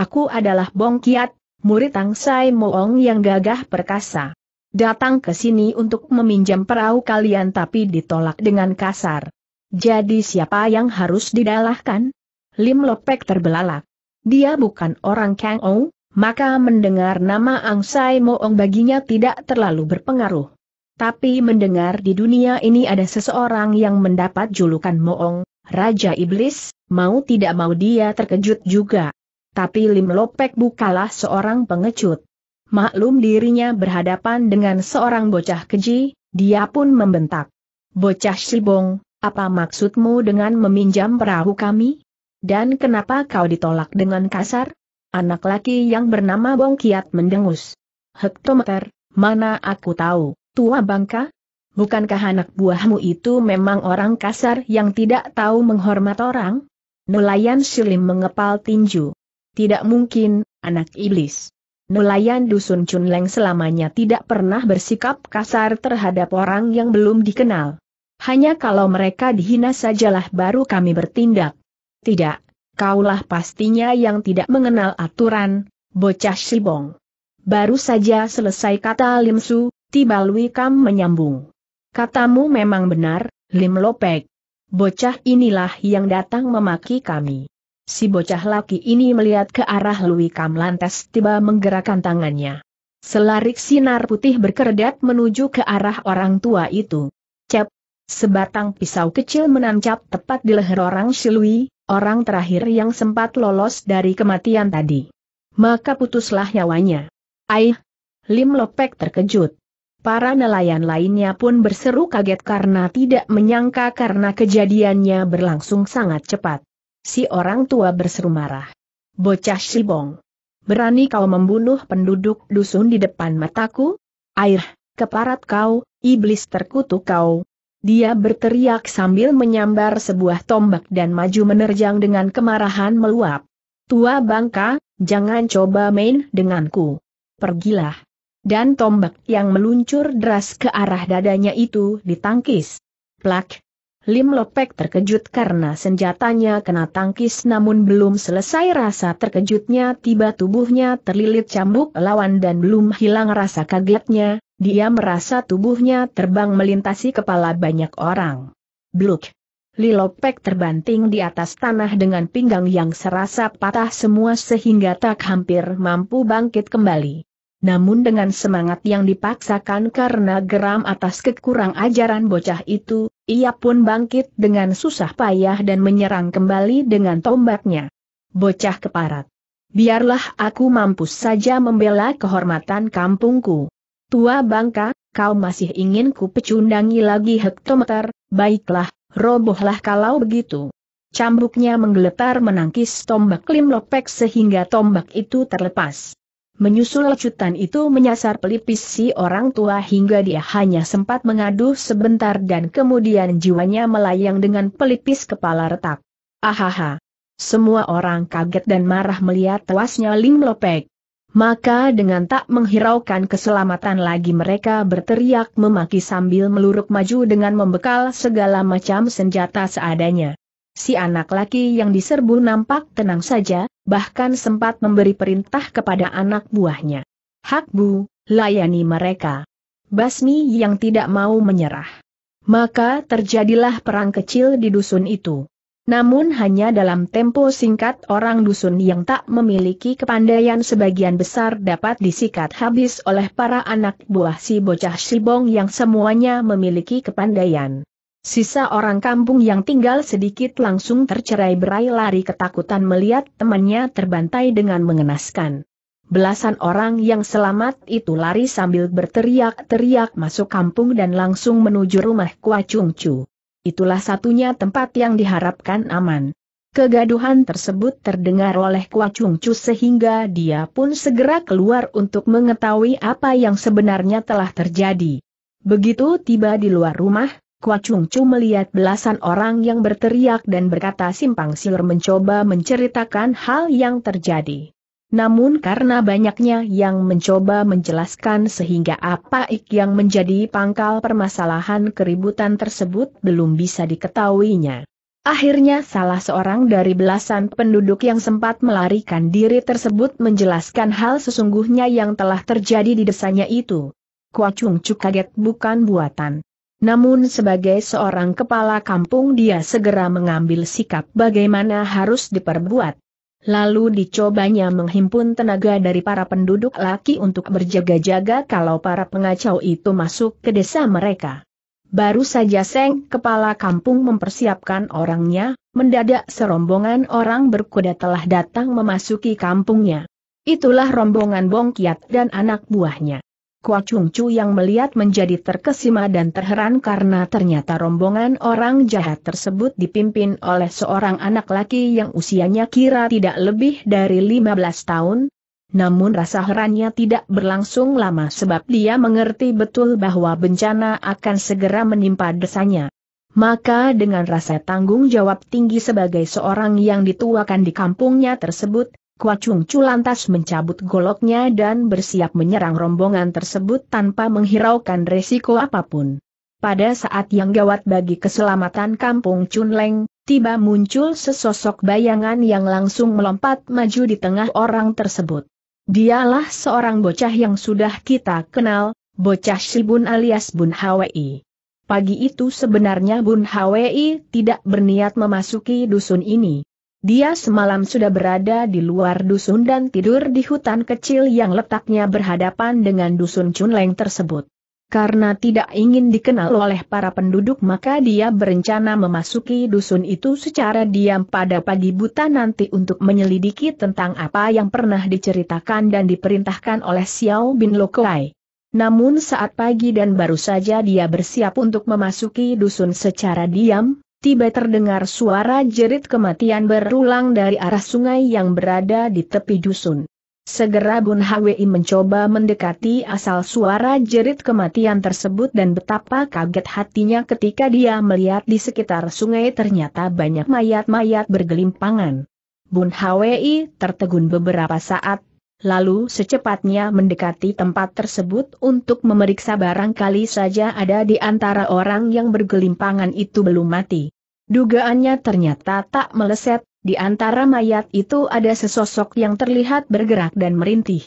Speaker 1: Aku adalah Bong Kiat, murid Tangsai Moong yang gagah perkasa datang ke sini untuk meminjam perahu kalian tapi ditolak dengan kasar. Jadi siapa yang harus didalahkan? Lim Lopek terbelalak. Dia bukan orang Kang Ou, maka mendengar nama Ang Sai Moong baginya tidak terlalu berpengaruh. Tapi mendengar di dunia ini ada seseorang yang mendapat julukan Moong, Raja Iblis, mau tidak mau dia terkejut juga. Tapi Lim Lopek bukalah seorang pengecut maklum dirinya berhadapan dengan seorang bocah keji, dia pun membentak. Bocah Sibong, apa maksudmu dengan meminjam perahu kami? Dan kenapa kau ditolak dengan kasar? Anak laki yang bernama Bong Kiat mendengus. Hektometer, mana aku tahu, tua bangka? Bukankah anak buahmu itu memang orang kasar yang tidak tahu menghormat orang? Nelayan Silim mengepal tinju. Tidak mungkin, anak iblis. Nelayan Dusun Cunleng selamanya tidak pernah bersikap kasar terhadap orang yang belum dikenal. Hanya kalau mereka dihina sajalah baru kami bertindak. Tidak, kaulah pastinya yang tidak mengenal aturan, bocah sibong. Baru saja selesai kata Lim Su, tiba Lui Kam menyambung. Katamu memang benar, Lim Lopek. Bocah inilah yang datang memaki kami. Si bocah laki ini melihat ke arah Louis Kam lantas tiba menggerakkan tangannya. Selarik sinar putih berkerdat menuju ke arah orang tua itu. Cep! Sebatang pisau kecil menancap tepat di leher orang Shilui, orang terakhir yang sempat lolos dari kematian tadi. Maka putuslah nyawanya. Aih! Lim Lopek terkejut. Para nelayan lainnya pun berseru kaget karena tidak menyangka karena kejadiannya berlangsung sangat cepat. Si orang tua berseru marah. Bocah Sibong. Berani kau membunuh penduduk dusun di depan mataku? Air, keparat kau, iblis terkutuk kau. Dia berteriak sambil menyambar sebuah tombak dan maju menerjang dengan kemarahan meluap. Tua bangka, jangan coba main denganku. Pergilah. Dan tombak yang meluncur deras ke arah dadanya itu ditangkis. Plak, Lim Lopek terkejut karena senjatanya kena tangkis namun belum selesai rasa terkejutnya tiba tubuhnya terlilit cambuk lawan dan belum hilang rasa kagetnya, dia merasa tubuhnya terbang melintasi kepala banyak orang. Bluk! Lilopek terbanting di atas tanah dengan pinggang yang serasa patah semua sehingga tak hampir mampu bangkit kembali namun dengan semangat yang dipaksakan karena geram atas kekurang ajaran bocah itu, ia pun bangkit dengan susah payah dan menyerang kembali dengan tombaknya. Bocah keparat. Biarlah aku mampu saja membela kehormatan kampungku. Tua bangka, kau masih ingin ku pecundangi lagi hektometer, baiklah, robohlah kalau begitu. Cambuknya menggeletar menangkis tombak klim Lopek sehingga tombak itu terlepas. Menyusul lecutan itu menyasar pelipis si orang tua hingga dia hanya sempat mengaduh sebentar dan kemudian jiwanya melayang dengan pelipis kepala retak. Ahaha. Semua orang kaget dan marah melihat tewasnya Ling Lopek. Maka dengan tak menghiraukan keselamatan lagi mereka berteriak memaki sambil meluruk maju dengan membekal segala macam senjata seadanya. Si anak laki yang diserbu nampak tenang saja, bahkan sempat memberi perintah kepada anak buahnya. Hak Bu, layani mereka. Basmi yang tidak mau menyerah. Maka terjadilah perang kecil di dusun itu. Namun hanya dalam tempo singkat orang dusun yang tak memiliki kepandaian sebagian besar dapat disikat habis oleh para anak buah si bocah Sibong yang semuanya memiliki kepandaian. Sisa orang kampung yang tinggal sedikit langsung tercerai berai lari ketakutan melihat temannya terbantai dengan mengenaskan. Belasan orang yang selamat itu lari sambil berteriak-teriak masuk kampung dan langsung menuju rumah Kua Chung Chu. Itulah satunya tempat yang diharapkan aman. Kegaduhan tersebut terdengar oleh Kua Chung Chu sehingga dia pun segera keluar untuk mengetahui apa yang sebenarnya telah terjadi. Begitu tiba di luar rumah, Kua Chung Chu melihat belasan orang yang berteriak dan berkata simpang siur mencoba menceritakan hal yang terjadi. Namun karena banyaknya yang mencoba menjelaskan sehingga apa ik yang menjadi pangkal permasalahan keributan tersebut belum bisa diketahuinya. Akhirnya salah seorang dari belasan penduduk yang sempat melarikan diri tersebut menjelaskan hal sesungguhnya yang telah terjadi di desanya itu. Kua Chung Chu kaget bukan buatan. Namun sebagai seorang kepala kampung dia segera mengambil sikap bagaimana harus diperbuat. Lalu dicobanya menghimpun tenaga dari para penduduk laki untuk berjaga-jaga kalau para pengacau itu masuk ke desa mereka. Baru saja Seng kepala kampung mempersiapkan orangnya, mendadak serombongan orang berkuda telah datang memasuki kampungnya. Itulah rombongan Bongkiat dan anak buahnya. Kua Chung Chu yang melihat menjadi terkesima dan terheran karena ternyata rombongan orang jahat tersebut dipimpin oleh seorang anak laki yang usianya kira tidak lebih dari 15 tahun. Namun rasa herannya tidak berlangsung lama sebab dia mengerti betul bahwa bencana akan segera menimpa desanya. Maka dengan rasa tanggung jawab tinggi sebagai seorang yang dituakan di kampungnya tersebut, Kua Chung Chu lantas mencabut goloknya dan bersiap menyerang rombongan tersebut tanpa menghiraukan resiko apapun. Pada saat yang gawat bagi keselamatan kampung Chunleng, tiba muncul sesosok bayangan yang langsung melompat maju di tengah orang tersebut. Dialah seorang bocah yang sudah kita kenal, bocah Shibun alias Bun Hwi. Pagi itu sebenarnya Bun Hwi tidak berniat memasuki dusun ini. Dia semalam sudah berada di luar dusun dan tidur di hutan kecil yang letaknya berhadapan dengan dusun Chunleng tersebut. Karena tidak ingin dikenal oleh para penduduk maka dia berencana memasuki dusun itu secara diam pada pagi buta nanti untuk menyelidiki tentang apa yang pernah diceritakan dan diperintahkan oleh Xiao Bin Lokai. Namun saat pagi dan baru saja dia bersiap untuk memasuki dusun secara diam, tiba terdengar suara jerit kematian berulang dari arah sungai yang berada di tepi dusun. Segera Bun Hwi mencoba mendekati asal suara jerit kematian tersebut dan betapa kaget hatinya ketika dia melihat di sekitar sungai ternyata banyak mayat-mayat bergelimpangan. Bun Hwi tertegun beberapa saat, lalu secepatnya mendekati tempat tersebut untuk memeriksa barangkali saja ada di antara orang yang bergelimpangan itu belum mati. Dugaannya ternyata tak meleset, di antara mayat itu ada sesosok yang terlihat bergerak dan merintih.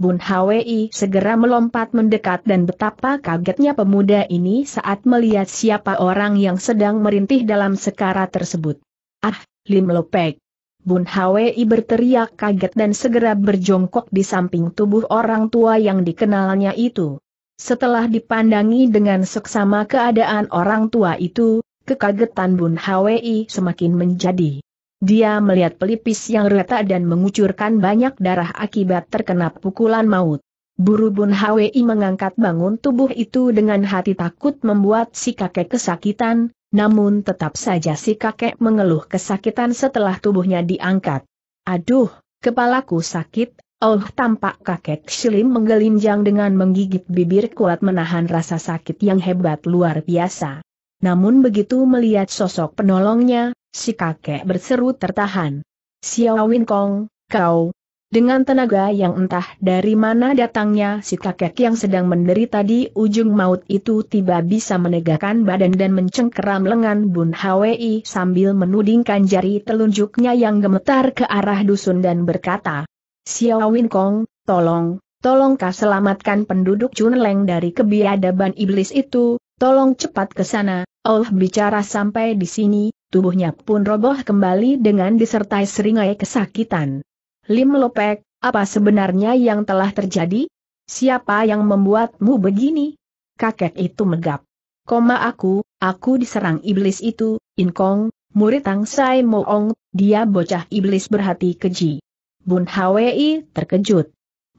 Speaker 1: Bun Hwi segera melompat mendekat dan betapa kagetnya pemuda ini saat melihat siapa orang yang sedang merintih dalam sekara tersebut. Ah, Lim Lopek. Bun Hwi berteriak kaget dan segera berjongkok di samping tubuh orang tua yang dikenalnya itu. Setelah dipandangi dengan seksama keadaan orang tua itu, kekagetan Bun Hwi semakin menjadi. Dia melihat pelipis yang retak dan mengucurkan banyak darah akibat terkena pukulan maut. Buru Bun Hwi mengangkat bangun tubuh itu dengan hati takut membuat si kakek kesakitan, namun tetap saja si kakek mengeluh kesakitan setelah tubuhnya diangkat. Aduh, kepalaku sakit, oh tampak kakek Shilim menggelinjang dengan menggigit bibir kuat menahan rasa sakit yang hebat luar biasa. Namun begitu melihat sosok penolongnya, si kakek berseru tertahan. Xiao Win Kong, kau. Dengan tenaga yang entah dari mana datangnya si kakek yang sedang menderita di ujung maut itu tiba bisa menegakkan badan dan mencengkeram lengan Bun Hwi sambil menudingkan jari telunjuknya yang gemetar ke arah dusun dan berkata, Xiao Win Kong, tolong, tolongkah selamatkan penduduk Chunleng dari kebiadaban iblis itu, Tolong cepat ke sana, Allah bicara sampai di sini, tubuhnya pun roboh kembali dengan disertai seringai kesakitan. Lim Lopek, apa sebenarnya yang telah terjadi? Siapa yang membuatmu begini? Kakek itu megap. Koma aku, aku diserang iblis itu, Inkong, murid Tang Sai Moong, dia bocah iblis berhati keji. Bun Hwi terkejut.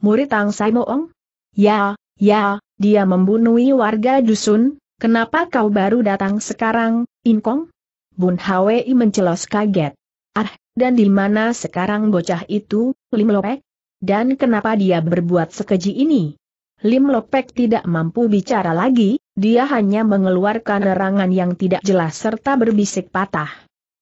Speaker 1: Murid Tang Sai Moong? Ya, ya, dia membunuhi warga dusun, Kenapa kau baru datang sekarang, Inkong? Bun Hwi mencelos kaget. Ah, dan di mana sekarang bocah itu, Lim Lopek? Dan kenapa dia berbuat sekeji ini? Lim Lopek tidak mampu bicara lagi, dia hanya mengeluarkan erangan yang tidak jelas serta berbisik patah.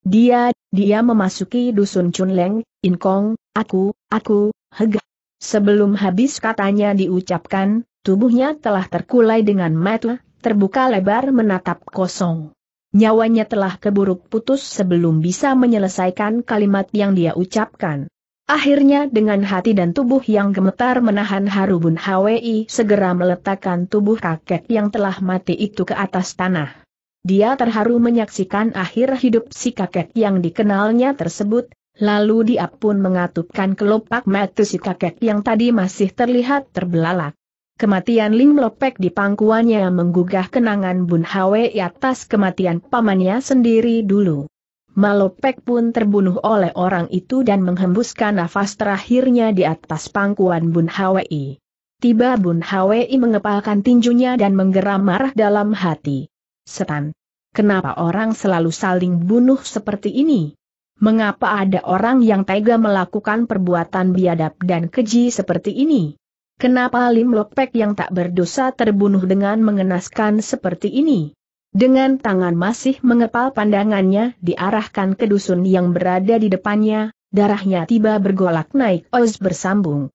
Speaker 1: Dia, dia memasuki dusun Chunleng, Inkong, aku, aku, hega. Sebelum habis katanya diucapkan, tubuhnya telah terkulai dengan mata terbuka lebar menatap kosong. Nyawanya telah keburuk putus sebelum bisa menyelesaikan kalimat yang dia ucapkan. Akhirnya dengan hati dan tubuh yang gemetar menahan Harubun Hwi segera meletakkan tubuh kakek yang telah mati itu ke atas tanah. Dia terharu menyaksikan akhir hidup si kakek yang dikenalnya tersebut, lalu dia pun mengatupkan kelopak mata si kakek yang tadi masih terlihat terbelalak. Kematian Ling Lopek di pangkuannya menggugah kenangan Bun Hwe atas kematian pamannya sendiri dulu. Malopek pun terbunuh oleh orang itu dan menghembuskan nafas terakhirnya di atas pangkuan Bun Hwe. Tiba Bun Hwe mengepalkan tinjunya dan menggeram marah dalam hati. Setan. Kenapa orang selalu saling bunuh seperti ini? Mengapa ada orang yang tega melakukan perbuatan biadab dan keji seperti ini? Kenapa Lim Lopek yang tak berdosa terbunuh dengan mengenaskan seperti ini? Dengan tangan masih mengepal pandangannya diarahkan ke dusun yang berada di depannya, darahnya tiba bergolak naik Oz bersambung.